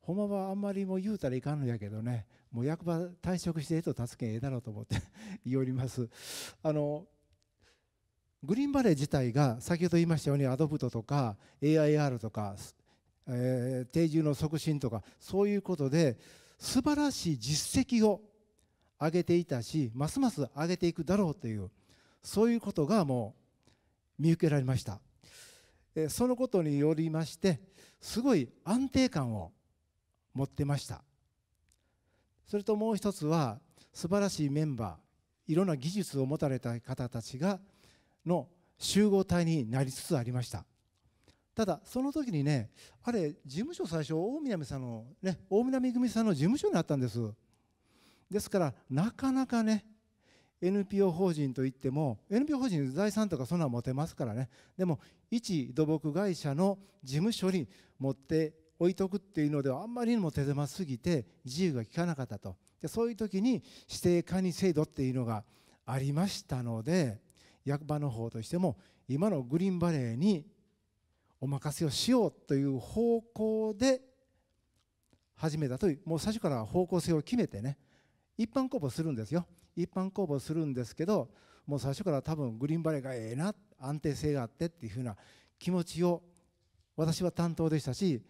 ほんまはあんまりもう言うたらいかんのやけどねもう役場退職してえと助けええだろうと思って (laughs) 言おりますあのグリーンバレー自体が先ほど言いましたようにアドプトとか AIR とかえー、定住の促進とかそういうことで素晴らしい実績を上げていたしますます上げていくだろうというそういうことがもう見受けられました、えー、そのことによりましてすごい安定感を持ってましたそれともう一つは素晴らしいメンバーいろんな技術を持たれた方たちがの集合体になりつつありましたただその時にねあれ事務所最初大南さんのね大南組さんの事務所にあったんですですからなかなかね NPO 法人といっても NPO 法人財産とかそんなの持てますからねでも一土木会社の事務所に持って置いとくっていうのではあんまりにも手狭すぎて自由が利かなかったとでそういう時に指定管理制度っていうのがありましたので役場の方としても今のグリーンバレーにお任せをしようという方向で始めたというもう最初から方向性を決めてね一般公募するんですよ一般公募するんですけどもう最初から多分グリーンバレーがええな安定性があってっていうふうな気持ちを私は担当でしたし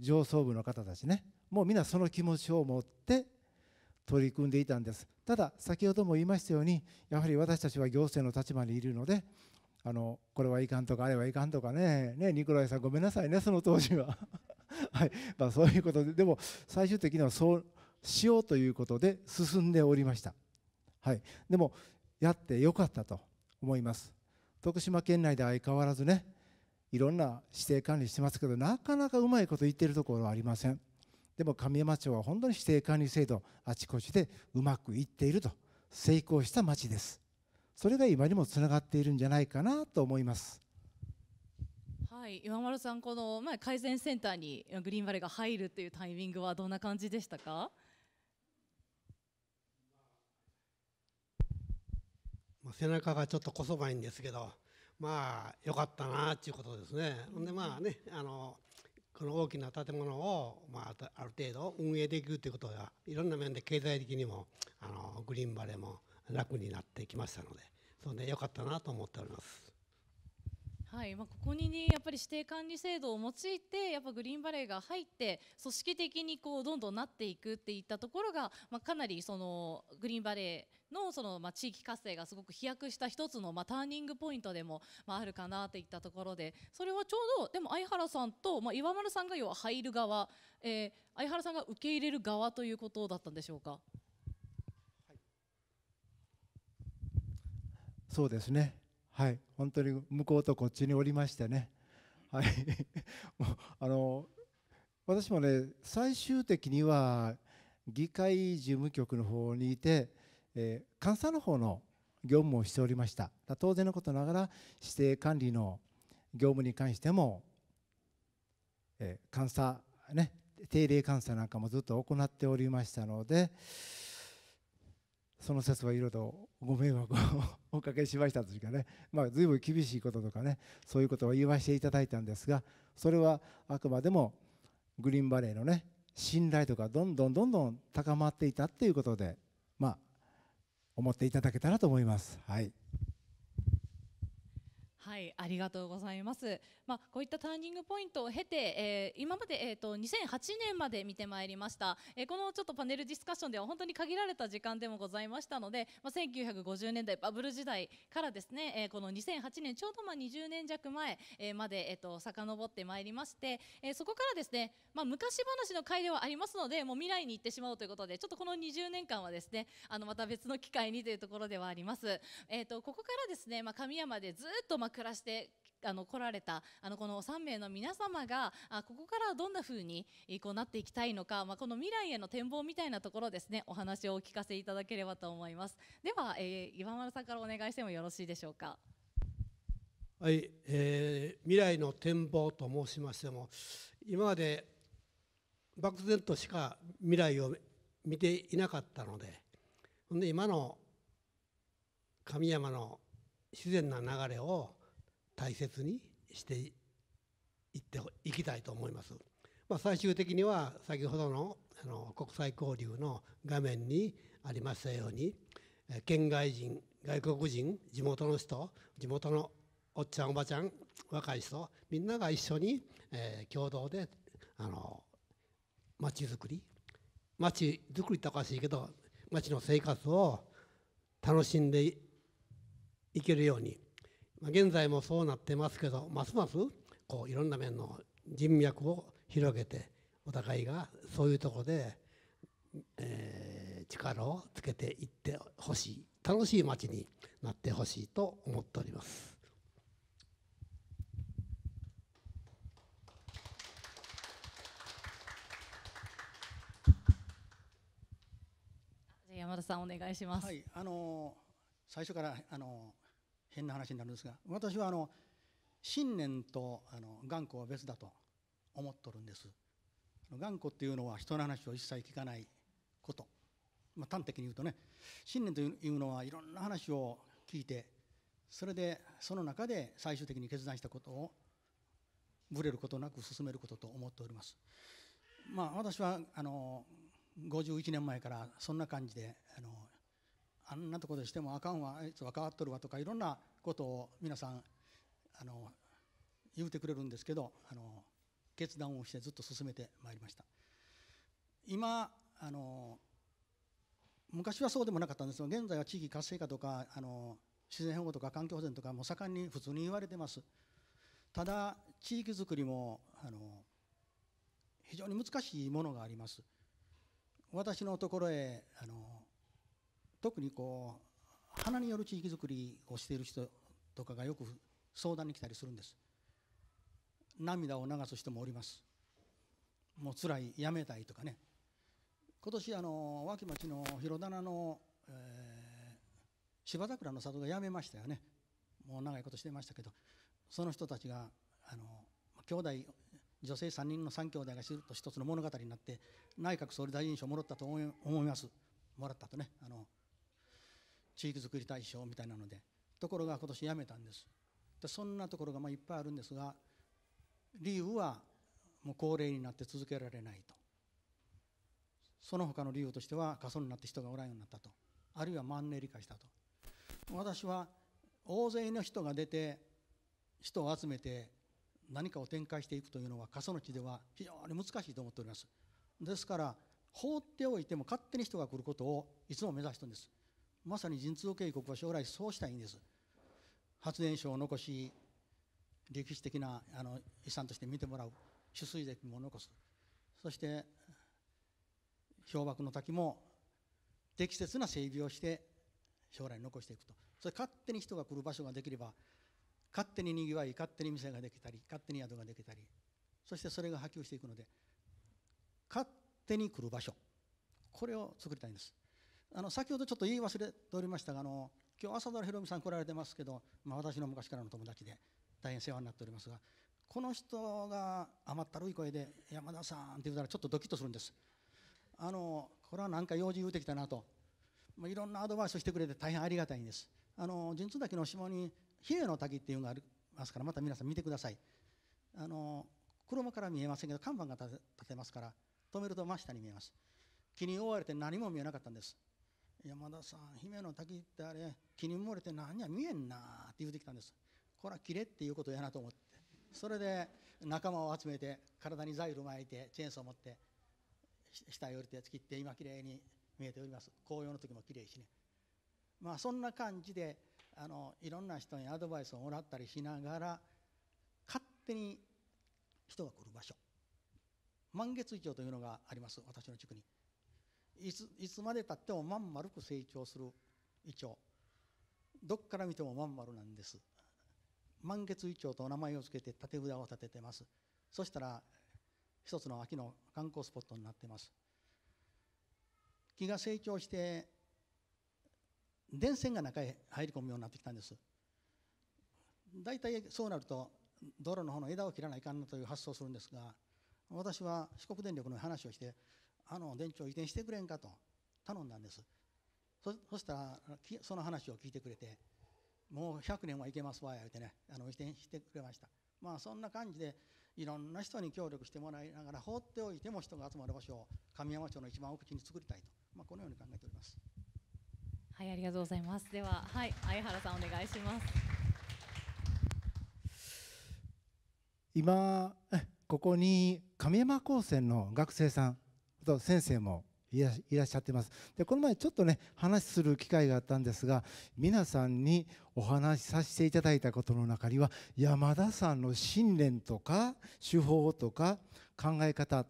上層部の方たちねもうみんなその気持ちを持って取り組んでいたんですただ先ほども言いましたようにやはり私たちは行政の立場にいるのであのこれはいかんとかあれはいかんとかねねニコライさんごめんなさいねその当時は (laughs) はいまあ、そういうことででも最終的にはそうしようということで進んでおりました、はい、でもやってよかったと思います徳島県内で相変わらずねいろんな指定管理してますけどなかなかうまいこと言ってるところはありませんでも神山町は本当に指定管理制度あちこちでうまくいっていると成功した町ですそれが今にもつながっているんじゃないかなと思います。はい、今丸さん、この前改善センターにグリーンバレーが入るというタイミングはどんな感じでしたか。まあ、背中がちょっとこそばいんですけど、まあ良かったなっていうことですね。んでまあね、あのこの大きな建物をまあある程度運営できるということがいろんな面で経済的にもあのグリーンバレーも楽になってきましたのでそうね良かったなと思っております。はいまあ、ここに、ね、やっぱり指定管理制度を用いてやっぱグリーンバレーが入って組織的にこうどんどんなっていくっていったところが、まあ、かなりそのグリーンバレーのその、まあ、地域活性がすごく飛躍した一つの、まあ、ターニングポイントでも、まあ、あるかなといったところでそれはちょうどでも相原さんと、まあ、岩丸さんが要は入る側、えー、相原さんが受け入れる側ということだったんでしょうか。そうですねはい本当に向こうとこっちにおりましてねはい (laughs) あの私もね最終的には議会事務局の方にいて、えー、監査の方の業務をしておりました当然のことながら指定管理の業務に関しても、えー、監査ね定例監査なんかもずっと行っておりましたので、その説はいろいろとご迷惑をおかけしましたというかね、まあ、随分厳しいこととかねそういうことを言わせていただいたんですがそれはあくまでもグリーンバレーのね信頼とかどんどんどんどん高まっていたっていうことでまあ思っていただけたらと思います。はいはい、ありがとうございます。まあ、こういったターニングポイントを経て、えー、今までえっ、ー、と2008年まで見てまいりました。えー、このちょっとパネルディスカッションでは本当に限られた時間でもございましたので、まあ、1950年代バブル時代からですね、えこの2008年ちょうどまあ20年弱前、えまでえっ、ー、と遡ってまいりまして、えそこからですね、まあ、昔話の回ではありますので、もう未来に行ってしまうということで、ちょっとこの20年間はですね、あのまた別の機会にというところではあります。えっ、とここからですね、まあ神山でずっとまあ暮らしてあの来られたあのこの3名の皆様があここからどんなふうにこうなっていきたいのか、まあ、この未来への展望みたいなところですねお話をお聞かせいただければと思いますでは、えー、岩丸さんからお願いしてもよろしいでしょうかはい、えー、未来の展望と申しましても今まで漠然としか未来を見ていなかったのでほんで今の神山の自然な流れを大切にしていっていきたいと思います。まあ、最終的には先ほどのあの国際交流の画面にありましたように県外人外国人地元の人地元のおっちゃんおばちゃん若い人みんなが一緒に、えー、共同であの町づくり町づくりっておかしいけど町の生活を楽しんでいけるように現在もそうなってますけどますますこういろんな面の人脈を広げてお互いがそういうところで、えー、力をつけていってほしい楽しい街になってほしいと思っております。山田さんお願いします。はい、あの最初からあの変な話になるんですが私はあの信念とあの頑固は別だと思っとるんです頑固っていうのは人の話を一切聞かないこと、まあ、端的に言うとね信念というのはいろんな話を聞いてそれでその中で最終的に決断したことをぶれることなく進めることと思っております。まあ、私はあの51年前からそんな感じであのあんなとこでしてもあかんわあいつは変わっとるわとかいろんなことを皆さんあの言うてくれるんですけどあの決断をしてずっと進めてまいりました今あの昔はそうでもなかったんですが現在は地域活性化とかあの自然保護とか環境保全とかも盛んに普通に言われてますただ地域づくりもあの非常に難しいものがあります私のところへあの特にこう花による地域づくりをしている人とかがよく相談に来たりするんです涙を流す人もおりますもう辛いやめたいとかね今年あの脇町の広棚の、えー、芝桜の里がやめましたよねもう長いことしてましたけどその人たちがあの兄弟女性3人の3兄弟が知ると一つの物語になって内閣総理大臣賞をもらったと思いますもらったとねあの地域づくり大賞みたいなのでところが今年辞めたんですでそんなところがまあいっぱいあるんですが理由はもう高齢になって続けられないとその他の理由としては過疎になって人がおらんようになったとあるいはマンネリ化したと私は大勢の人が出て人を集めて何かを展開していくというのは過疎の地では非常に難しいと思っておりますですから放っておいても勝手に人が来ることをいつも目指してるんですまさに神通渓谷は将来そうしたいんです発電所を残し歴史的なあの遺産として見てもらう取水石も残すそして氷瀑の滝も適切な整備をして将来残していくとそれ勝手に人が来る場所ができれば勝手ににぎわい勝手に店ができたり勝手に宿ができたりそしてそれが波及していくので勝手に来る場所これを作りたいんですあの先ほどちょっと言い忘れておりましたがあの今日朝ドラひろみさん来られてますけど、まあ、私の昔からの友達で大変世話になっておりますがこの人が甘ったるい声で「山田さん」って言うたらちょっとドキッとするんです。あのこれはなんか用事言うてきたなと、まあ、いろんなアドバイスをしてくれて大変ありがたいんです。あの神通岳の下に比叡の滝っていうのがありますからまた皆さん見てください。あの車から見えませんけど看板が立てますから止めると真下に見えます。気に覆われて何も見えなかったんです。山田さん姫の滝ってあれ気に埋もれて何や見えんな」って言うてきたんですこれは切れっていうことやなと思ってそれで仲間を集めて体にザイル巻いてチェーンソーを持って下へ降りて切って今きれいに見えております紅葉の時もきれいしねまあそんな感じであのいろんな人にアドバイスをもらったりしながら勝手に人が来る場所満月以上というのがあります私の地区に。いついつまでたってもまん丸く成長する胃腸どっから見てもまん丸なんです満月胃腸と名前を付けて縦札を立ててますそしたら一つの秋の観光スポットになってます木が成長して電線が中へ入り込むようになってきたんです大体そうなると道路の方の枝を切らないかんなという発想をするんですが私は四国電力の話をしてあの電池を移転してくれんかと頼んだんですそそしたらその話を聞いてくれてもう100年はいけますわ言うてねあの移転してくれましたまあそんな感じでいろんな人に協力してもらいながら放っておいても人が集まる場所を神山町の一番奥地に作りたいと、まあ、このように考えておりますはいありがとうございますでははい相原さんお願いします今ここに神山高専の学生さんと先生もいらっしゃってますでこの前ちょっとね話する機会があったんですが皆さんにお話しさせていただいたことの中には山田さんの信念とか手法とか考え方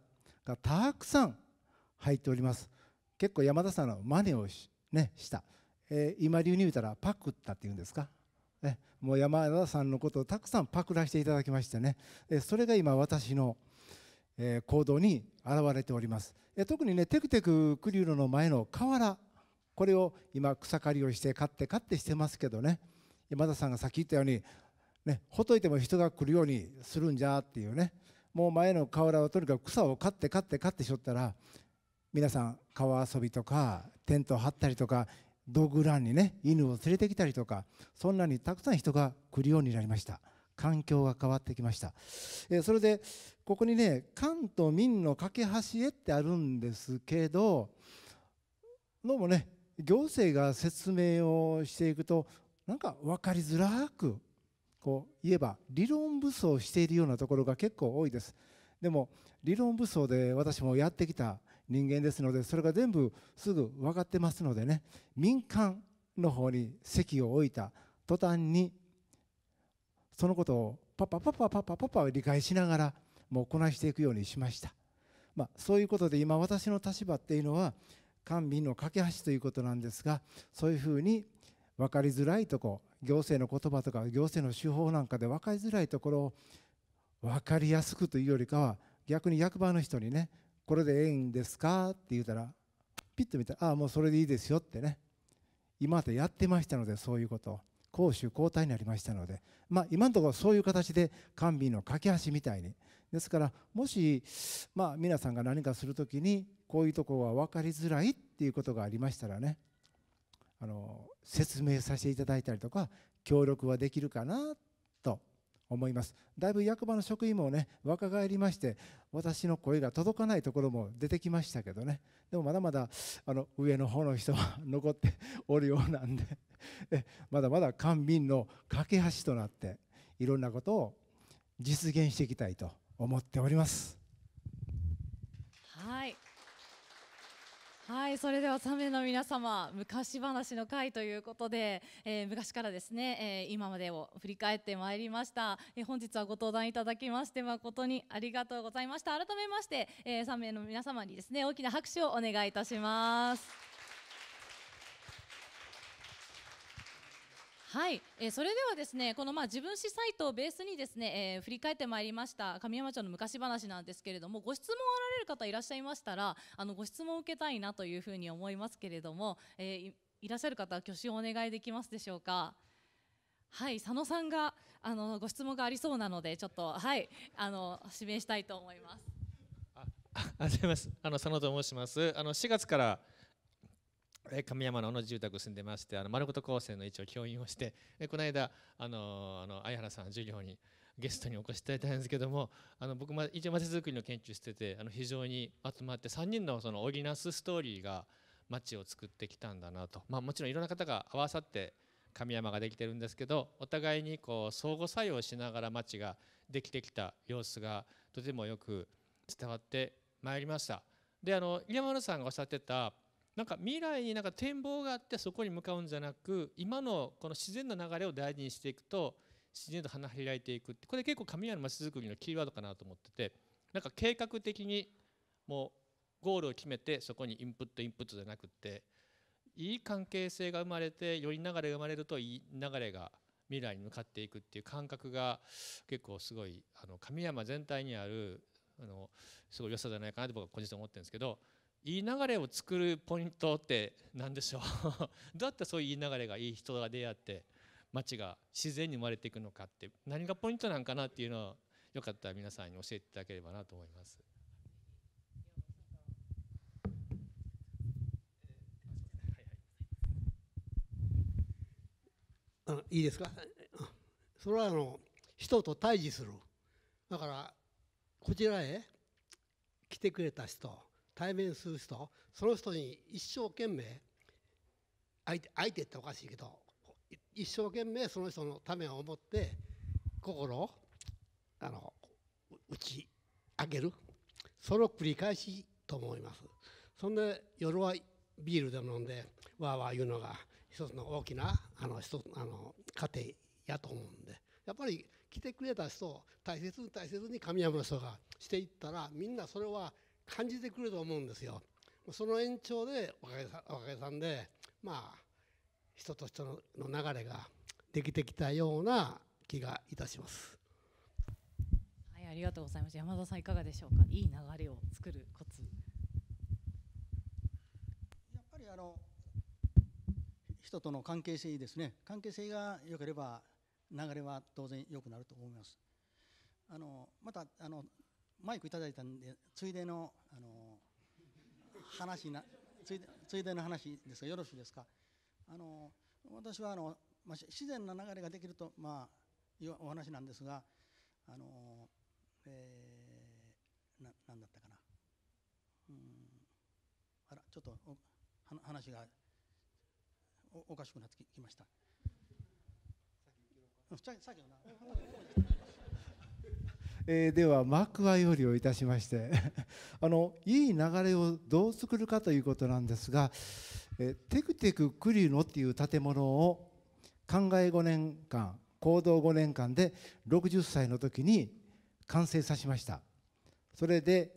がたくさん入っております結構山田さんの真似をし,、ね、した、えー、今流に言うたらパクったっていうんですかね、もう山田さんのことをたくさんパクらせていただきましてね、それが今私の行動に現れております、特にねテクテククリューの前の河原これを今草刈りをして刈って刈ってしてますけどね山田さんがさっき言ったように、ね、ほっといても人が来るようにするんじゃっていうねもう前の河原はとにかく草を刈って刈って刈ってしょったら皆さん川遊びとかテントを張ったりとかドッグランにね犬を連れてきたりとかそんなにたくさん人が来るようになりました環境が変わってきました、それでここにね官と民の架け橋へってあるんですけどどうもね行政が説明をしていくとなんか分かりづらくこう言えば理論武装しているようなところが結構多いですでも理論武装で私もやってきた人間ですのでそれが全部すぐ分かってますのでね民間の方に席を置いた途端にそのことをパパパパパパパパ理解しながらもうこなしていくようにしました、まあ、そういうことで今私の立場っていうのは官民の架け橋ということなんですがそういうふうに分かりづらいとこ行政の言葉とか行政の手法なんかで分かりづらいところを分かりやすくというよりかは逆に役場の人にねこれでええんですかって言うたらピッと見たらああもうそれでいいですよってね今までやってましたのでそういうことを。攻守交代になりましたので、まあ、今のところそういう形で官民の架け橋みたいにですからもし、まあ、皆さんが何かする時にこういうところは分かりづらいっていうことがありましたらねあの説明させていただいたりとか協力はできるかなと思いますだいぶ役場の職員もね若返りまして私の声が届かないところも出てきましたけどねでもまだまだあの上の方の人は残っておるようなんで (laughs) まだまだ官民の架け橋となっていろんなことを実現していきたいと思っております。はいはい、それでは3名の皆様昔話の会ということで、えー、昔からですね、えー、今までを振り返ってまいりました、えー、本日はご登壇いただきまして誠にありがとうございました改めまして、え3名の皆様にですね大きな拍手をお願いいたしますはい、えー、それではですねこのまあ自分史サイトをベースにですね、えー、振り返ってまいりました神山町の昔話なんですけれどもご質問あられる方いらっしゃいましたらあのご質問を受けたいなというふうに思いますけれども、えー、いらっしゃる方は挙手をお願いできますでしょうか。はい佐野さんがあのご質問がありそうなのでちょっとはいあの指名したいと思います。あ、ありがとうございます。あの佐野と申します。あの4月から神山の小野住宅住んでましてあの丸ごと高専の一応教員をしてでこの間あのあの相原さん授業にゲストにお越しいただいたんですけどもあの僕も一応町づくりの研究しててあの非常に集まって3人のその織りなすストーリーが町を作ってきたんだなと、まあ、もちろんいろんな方が合わさって神山ができてるんですけどお互いにこう相互作用しながら町ができてきた様子がとてもよく伝わってまいりました。であの山野さんがおっしゃってたなんか未来になんか展望があってそこに向かうんじゃなく今のこの自然の流れを大事にしていくと自然と花開いていくってこれ結構神谷の町づくりのキーワードかなと思っててなんか計画的にもうゴールを決めてそこにインプットインプットじゃなくていい関係性が生まれてより流れが生まれるといい流れが未来に向かっていくっていう感覚が結構すごいあの神山全体にあるあのすごい良さじゃないかなと僕は個人的に思ってるんですけどいい流れを作るポイントって何でしょう (laughs) どうやってそういういい流れがいい人が出会って町が自然に生まれていくのかって何がポイントなんかなっていうのをよかったら皆さんに教えていただければなと思います。あいいですかそれはあの人と対峙するだからこちらへ来てくれた人対面する人その人に一生懸命相手相手っておかしいけど一生懸命その人のためを思って心をあの打ち上げるその繰り返しと思いますそんで夜はビールで飲んでわーわー言うのが一つの大きなあの一つあの家庭やと思うんでやっぱり来てくれた人を大切に大切に神山の人がしていったらみんなそれは感じてくると思うんですよ。その延長でおかげさおかげさんで、まあ、人と人の流れができてきたような気がいたします。はい、ありがとうございました。山田さんいかがでしょうか。いい流れを作るコツ。やっぱりあの人との関係性ですね。関係性が良ければ流れは当然良くなると思います。あのまたあのマイクいただいたんでついでのあの話なついでついでの話ですがよろしいですかあの私はあの、まあ、自然な流れができると、まあ、いうお話なんですがあの、えー、な何だったかなうんあらちょっとお話がおおかしくなってきました。さっきさっきのな。えー、では幕はよをいたしまして (laughs) あのいい流れをどう作るかということなんですが、えー、テクテククリノっていう建物を考え5年間行動5年間で60歳の時に完成させましたそれで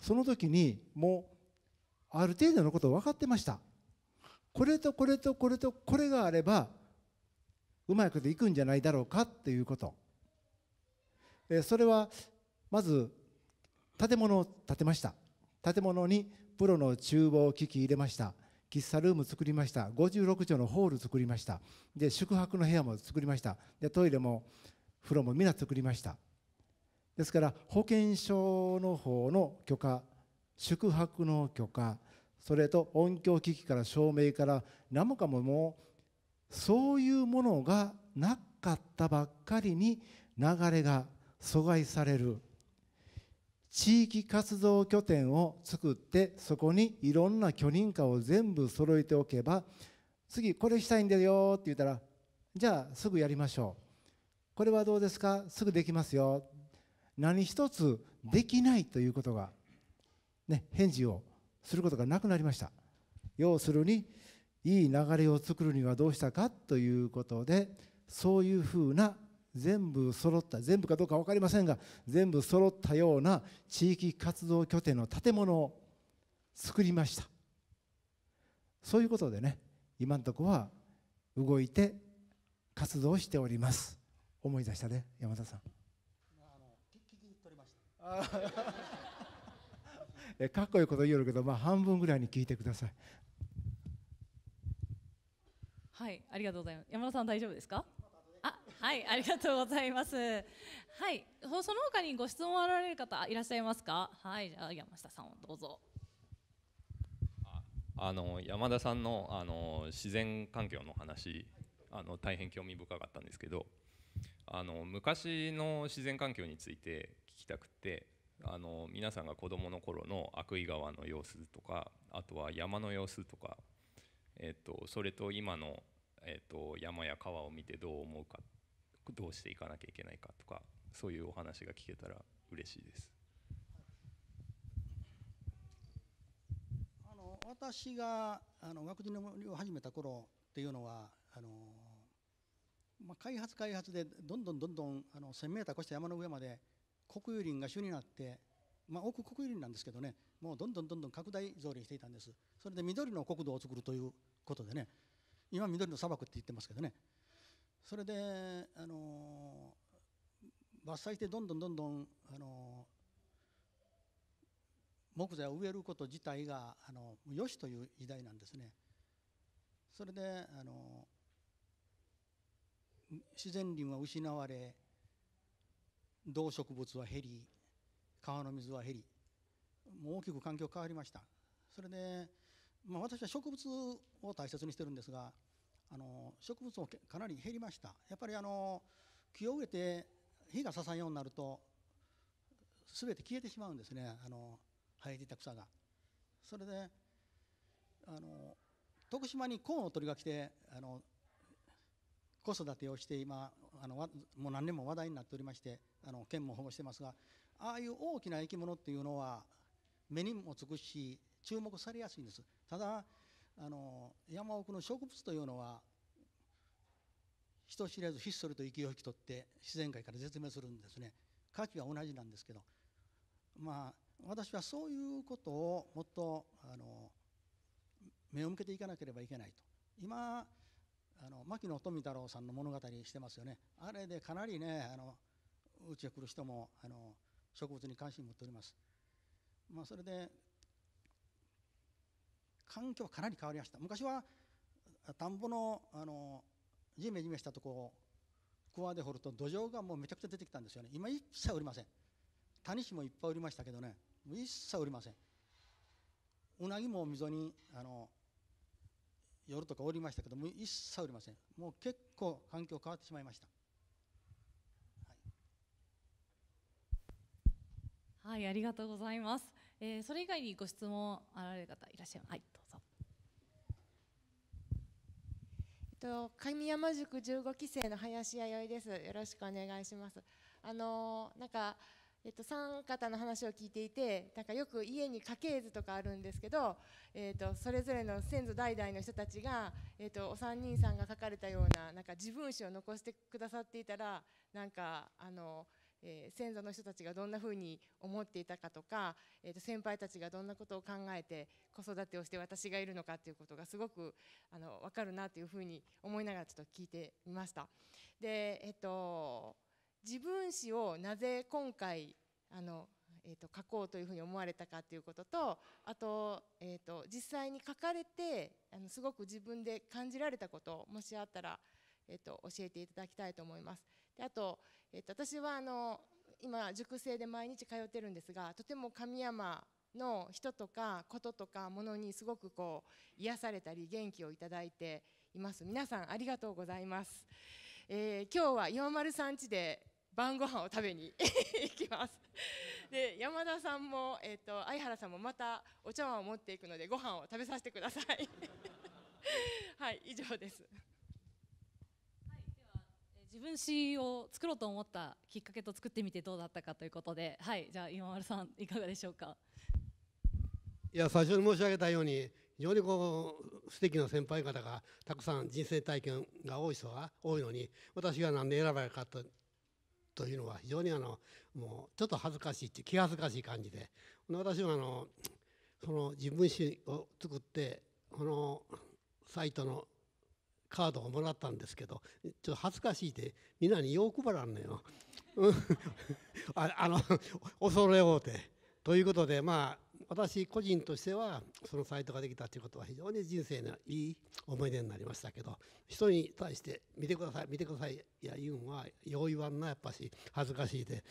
その時にもうある程度のことを分かってましたこれとこれとこれとこれがあればうまいこといくんじゃないだろうかっていうことえそれはまず建物を建てました建物にプロの厨房機器入れました喫茶ルーム作りました56畳のホール作りましたで宿泊の部屋も作りましたでトイレも風呂も皆作りましたですから保険証の方の許可宿泊の許可それと音響機器から照明から何もかももうそういうものがなかったばっかりに流れが阻害される地域活動拠点を作ってそこにいろんな許認可を全部揃えておけば次これしたいんだよって言ったらじゃあすぐやりましょうこれはどうですかすぐできますよ何一つできないということが、ね、返事をすることがなくなりました要するにいい流れを作るにはどうしたかということでそういうふうな全部揃った全部かどうか分かりませんが全部揃ったような地域活動拠点の建物を作りましたそういうことでね今のとこは動いて活動しております思い出したね山田さんあの聞取りました (laughs) かっこいいこと言うけど、まあ、半分ぐらいに聞いてくださいはいありがとうございます山田さん大丈夫ですかはい、ありがとうございます。はい、その他にご質問あられる方いらっしゃいますか。はい、じゃあ山下さんどうぞ。あの山田さんのあの自然環境の話、あの大変興味深かったんですけど、あの昔の自然環境について聞きたくて、あの皆さんが子どもの頃の悪意川の様子とか、あとは山の様子とか、えっとそれと今のえっと山や川を見てどう思うかっどうしていかなきゃいけないかとかそういうお話が聞けたら嬉しいです。あの私があの学用を始めた頃っていうのはあの、まあ、開発開発でどんどんどんどんあの 1,000m 越した山の上まで国有林が主になって、まあ、く国有林なんですけどねもうどんどんどんどん拡大増林していたんですそれで緑の国土を作るということでね今緑の砂漠って言ってますけどねそれであの伐採してどんどんどんどんあの木材を植えること自体があのよしという時代なんですね。それであの自然林は失われ動植物は減り川の水は減りもう大きく環境変わりましたそれで、まあ、私は植物を大切にしてるんですがあの植物もかなり減りましたやっぱりあの木を植えて火がささんようになると全て消えてしまうんですねあの生えていた草がそれであの徳島にコウのりが来てあの子育てをして今あのもう何年も話題になっておりましてあの県も保護してますがああいう大きな生き物っていうのは目にもつくし注目されやすいんですただあの山奥の植物というのは人知れずひっそりと息を引き取って自然界から絶滅するんですね価値は同じなんですけどまあ私はそういうことをもっとあの目を向けていかなければいけないと今あの牧野富太郎さんの物語してますよねあれでかなりねあのうちへ来る人もあの植物に関心持っております、まあ、それで環境はかなり変わりました昔は田んぼのあのジメジメしたとこをクワで掘ると土壌がもうめちゃくちゃ出てきたんですよね今一切売りません谷市もいっぱい売りましたけどね一切売りませんうなぎも溝にあの夜とかおりましたけども一切おりませんもう結構環境変わってしまいましたはい、はい、ありがとうございますえー、それ以外にご質問あられる方いらっしゃいます。はい、どうぞ。えっと神山塾15期生の林弥生です。よろしくお願いします。あのなんか。えっと、3方の話を聞いていてなんかよく家に家系図とかあるんですけど、えっと、それぞれの先祖代々の人たちが、えっと、お三人さんが書かれたようななんか自分史を残してくださっていたらなんかあの。えー、先祖の人たちがどんなふうに思っていたかとか、えー、と先輩たちがどんなことを考えて子育てをして私がいるのかということがすごくあの分かるなというふうに思いながらちょっと聞いてみました。でえっ、と自分史をなぜ今回あのえーと、書こうというふうに思われたかということとあと,、えーと、実際に書かれてあのすごく自分で感じられたこともしあったら、えーと教えていただきたいと思います。であと,、えっと、私はあの今塾生で毎日通ってるんですがとても神山の人とかこととかものにすごくこう癒されたり元気をいただいています皆さんありがとうございます、えー、今日は岩丸さん家で晩御飯を食べに (laughs) 行きますで山田さんも、えーと相原さんもまたお茶碗を持っていくのでご飯を食べさせてくださいはい以上です自分史を作ろうと思ったきっかけと作ってみてどうだったかということで、はい、じゃあ今丸さんいかがでしょうか。いや最初に申し上げたように非常にこう素敵な先輩方がたくさん人生体験が多い人が多いのに私が何で選ばれたかというのは非常にあのもうちょっと恥ずかしいって気恥ずかしい感じで私はあのその自分史を作ってこのサイトのカードをもらったんですけどちょっと恥ずかしいでみんなによう配らんのよああの恐れ多うて。ということでまあ私個人としてはそのサイトができたということは非常に人生のいい思い出になりましたけど人に対して「見てください見てください」いや言うんはよう言わんなやっぱし恥ずかしいで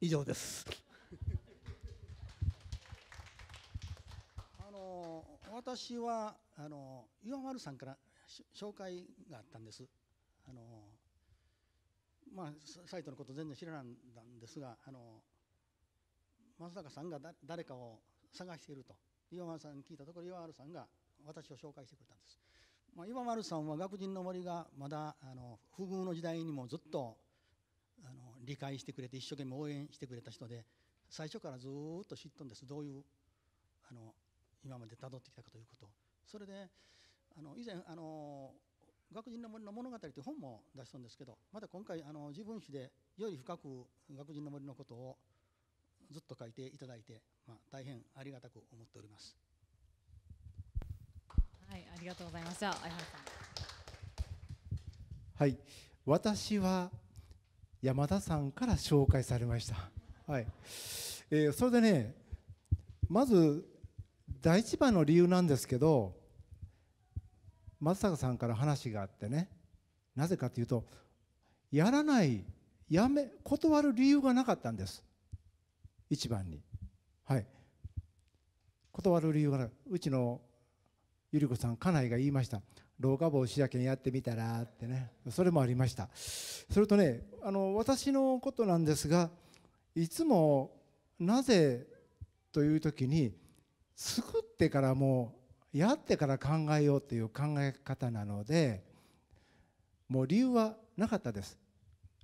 以上です。あの私はあの岩丸さんから紹介があったんです。あのまあ、サイトのこと全然知らなんんですがあの松坂さんが誰かを探していると岩丸さんに聞いたところ岩丸さんが私を紹介してくれたんです、まあ、岩丸さんは学人の森がまだあの不遇の時代にもずっとあの理解してくれて一生懸命応援してくれた人で最初からずっと知っとんですどういうあの今までたどってきたかということそれであの以前あの「学人の森の物語」という本も出したんですけどまた今回あの自分史でより深く学人の森のことをずっと書いていただいて、まあ、大変ありがたく思っております。はい、ありがとうございました。相原さん。はい、私は山田さんから紹介されました。はい。えー、それでね、まず第一番の理由なんですけど、松坂さんから話があってねなぜかというとやらないやめ断る理由がなかったんです一番にはい断る理由がなうちのゆり子さん家内が言いました老化防止やけんやってみたらってねそれもありましたそれとねあの私のことなんですがいつもなぜという時に作ってからもうやってから考えようという考え方なのでもう理由はなかったです、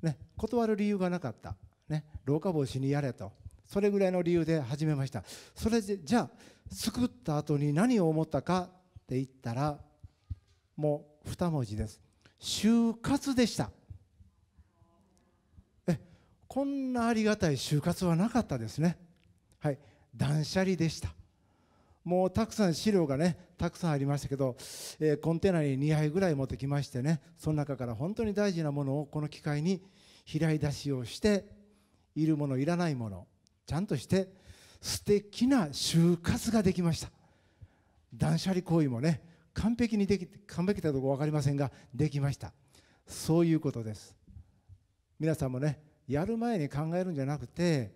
ね、断る理由がなかった、ね、老化防止にやれとそれぐらいの理由で始めましたそれでじゃあ作った後に何を思ったかって言ったらもう2文字です就活でしたえこんなありがたい就活はなかったですねはい断捨離でしたもうたくさん資料がねたくさんありましたけど、えー、コンテナに2杯ぐらい持ってきましてねその中から本当に大事なものをこの機会に開い出しをしているものいらないものちゃんとして素敵な就活ができました断捨離行為もね完璧にでき完璧だとこ分かりませんができましたそういうことです皆さんもねやる前に考えるんじゃなくて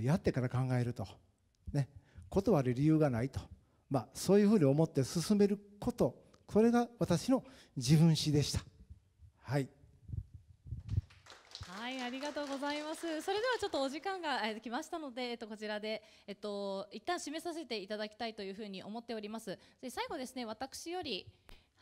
やってから考えるとね断る理由がないと、まあ、そういうふうに思って進めることこれが私の自分史でした。はいはいありがとうございますそれではちょっとお時間が来ましたので、えっと、こちらで、えっと、一旦締めさせていただきたいというふうに思っておりますで最後ですね私より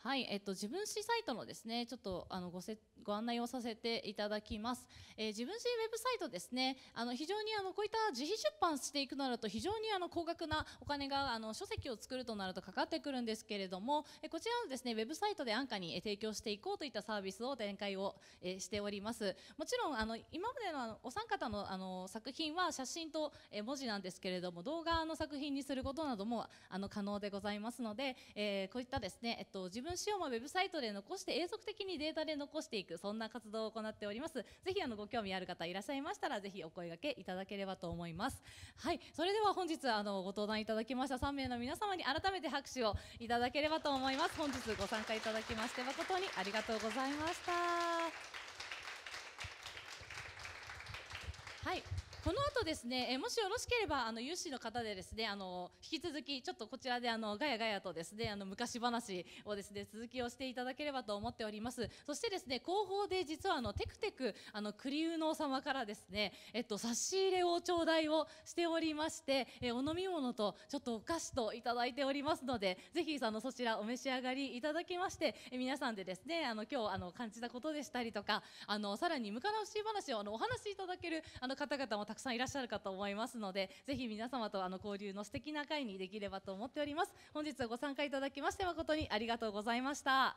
はい、えっと、自分史サイトのですね、ちょっとあのごせご案内をさせていただきます。えー、自分史ウェブサイトですね、あの非常にあのこういった自費出版していくなると非常にあの高額なお金があの書籍を作るとなるとかかってくるんですけれども、えこちらのですね、ウェブサイトで安価に提供していこうといったサービスを展開を、えしております。もちろんあの今までのあのお三方のあの作品は写真と、え文字なんですけれども、動画の作品にすることなどもあの可能でございますので、えー、こういったですね、えっと自分の詩をまウェブサイトで残して永続的にデータで残していくそんな活動を行っておりますぜひあのご興味ある方いらっしゃいましたらぜひお声掛けいただければと思いますはいそれでは本日あのご登壇いただきました3名の皆様に改めて拍手をいただければと思います本日ご参加いただきまして誠にありがとうございましたはいこの後ですね、えもしよろしければあの有志の方でですね、あの引き続きちょっとこちらであのガヤガヤとですね、あの昔話をですね続きをしていただければと思っております。そしてですね、後方で実はあのテクテクあのク栗生の様からですね、えっと差し入れを頂戴をしておりまして、えお飲み物とちょっとお菓子といただいておりますので、ぜひあのそちらお召し上がりいただきまして、え皆さんでですね、あの今日あの感じたことでしたりとか、あのさらに無かな不話をあのお話しいただけるあの方々もたくさんくさんいらっしゃるかと思いますのでぜひ皆様とあの交流の素敵な会にできればと思っております本日はご参加いただきまして誠にありがとうございました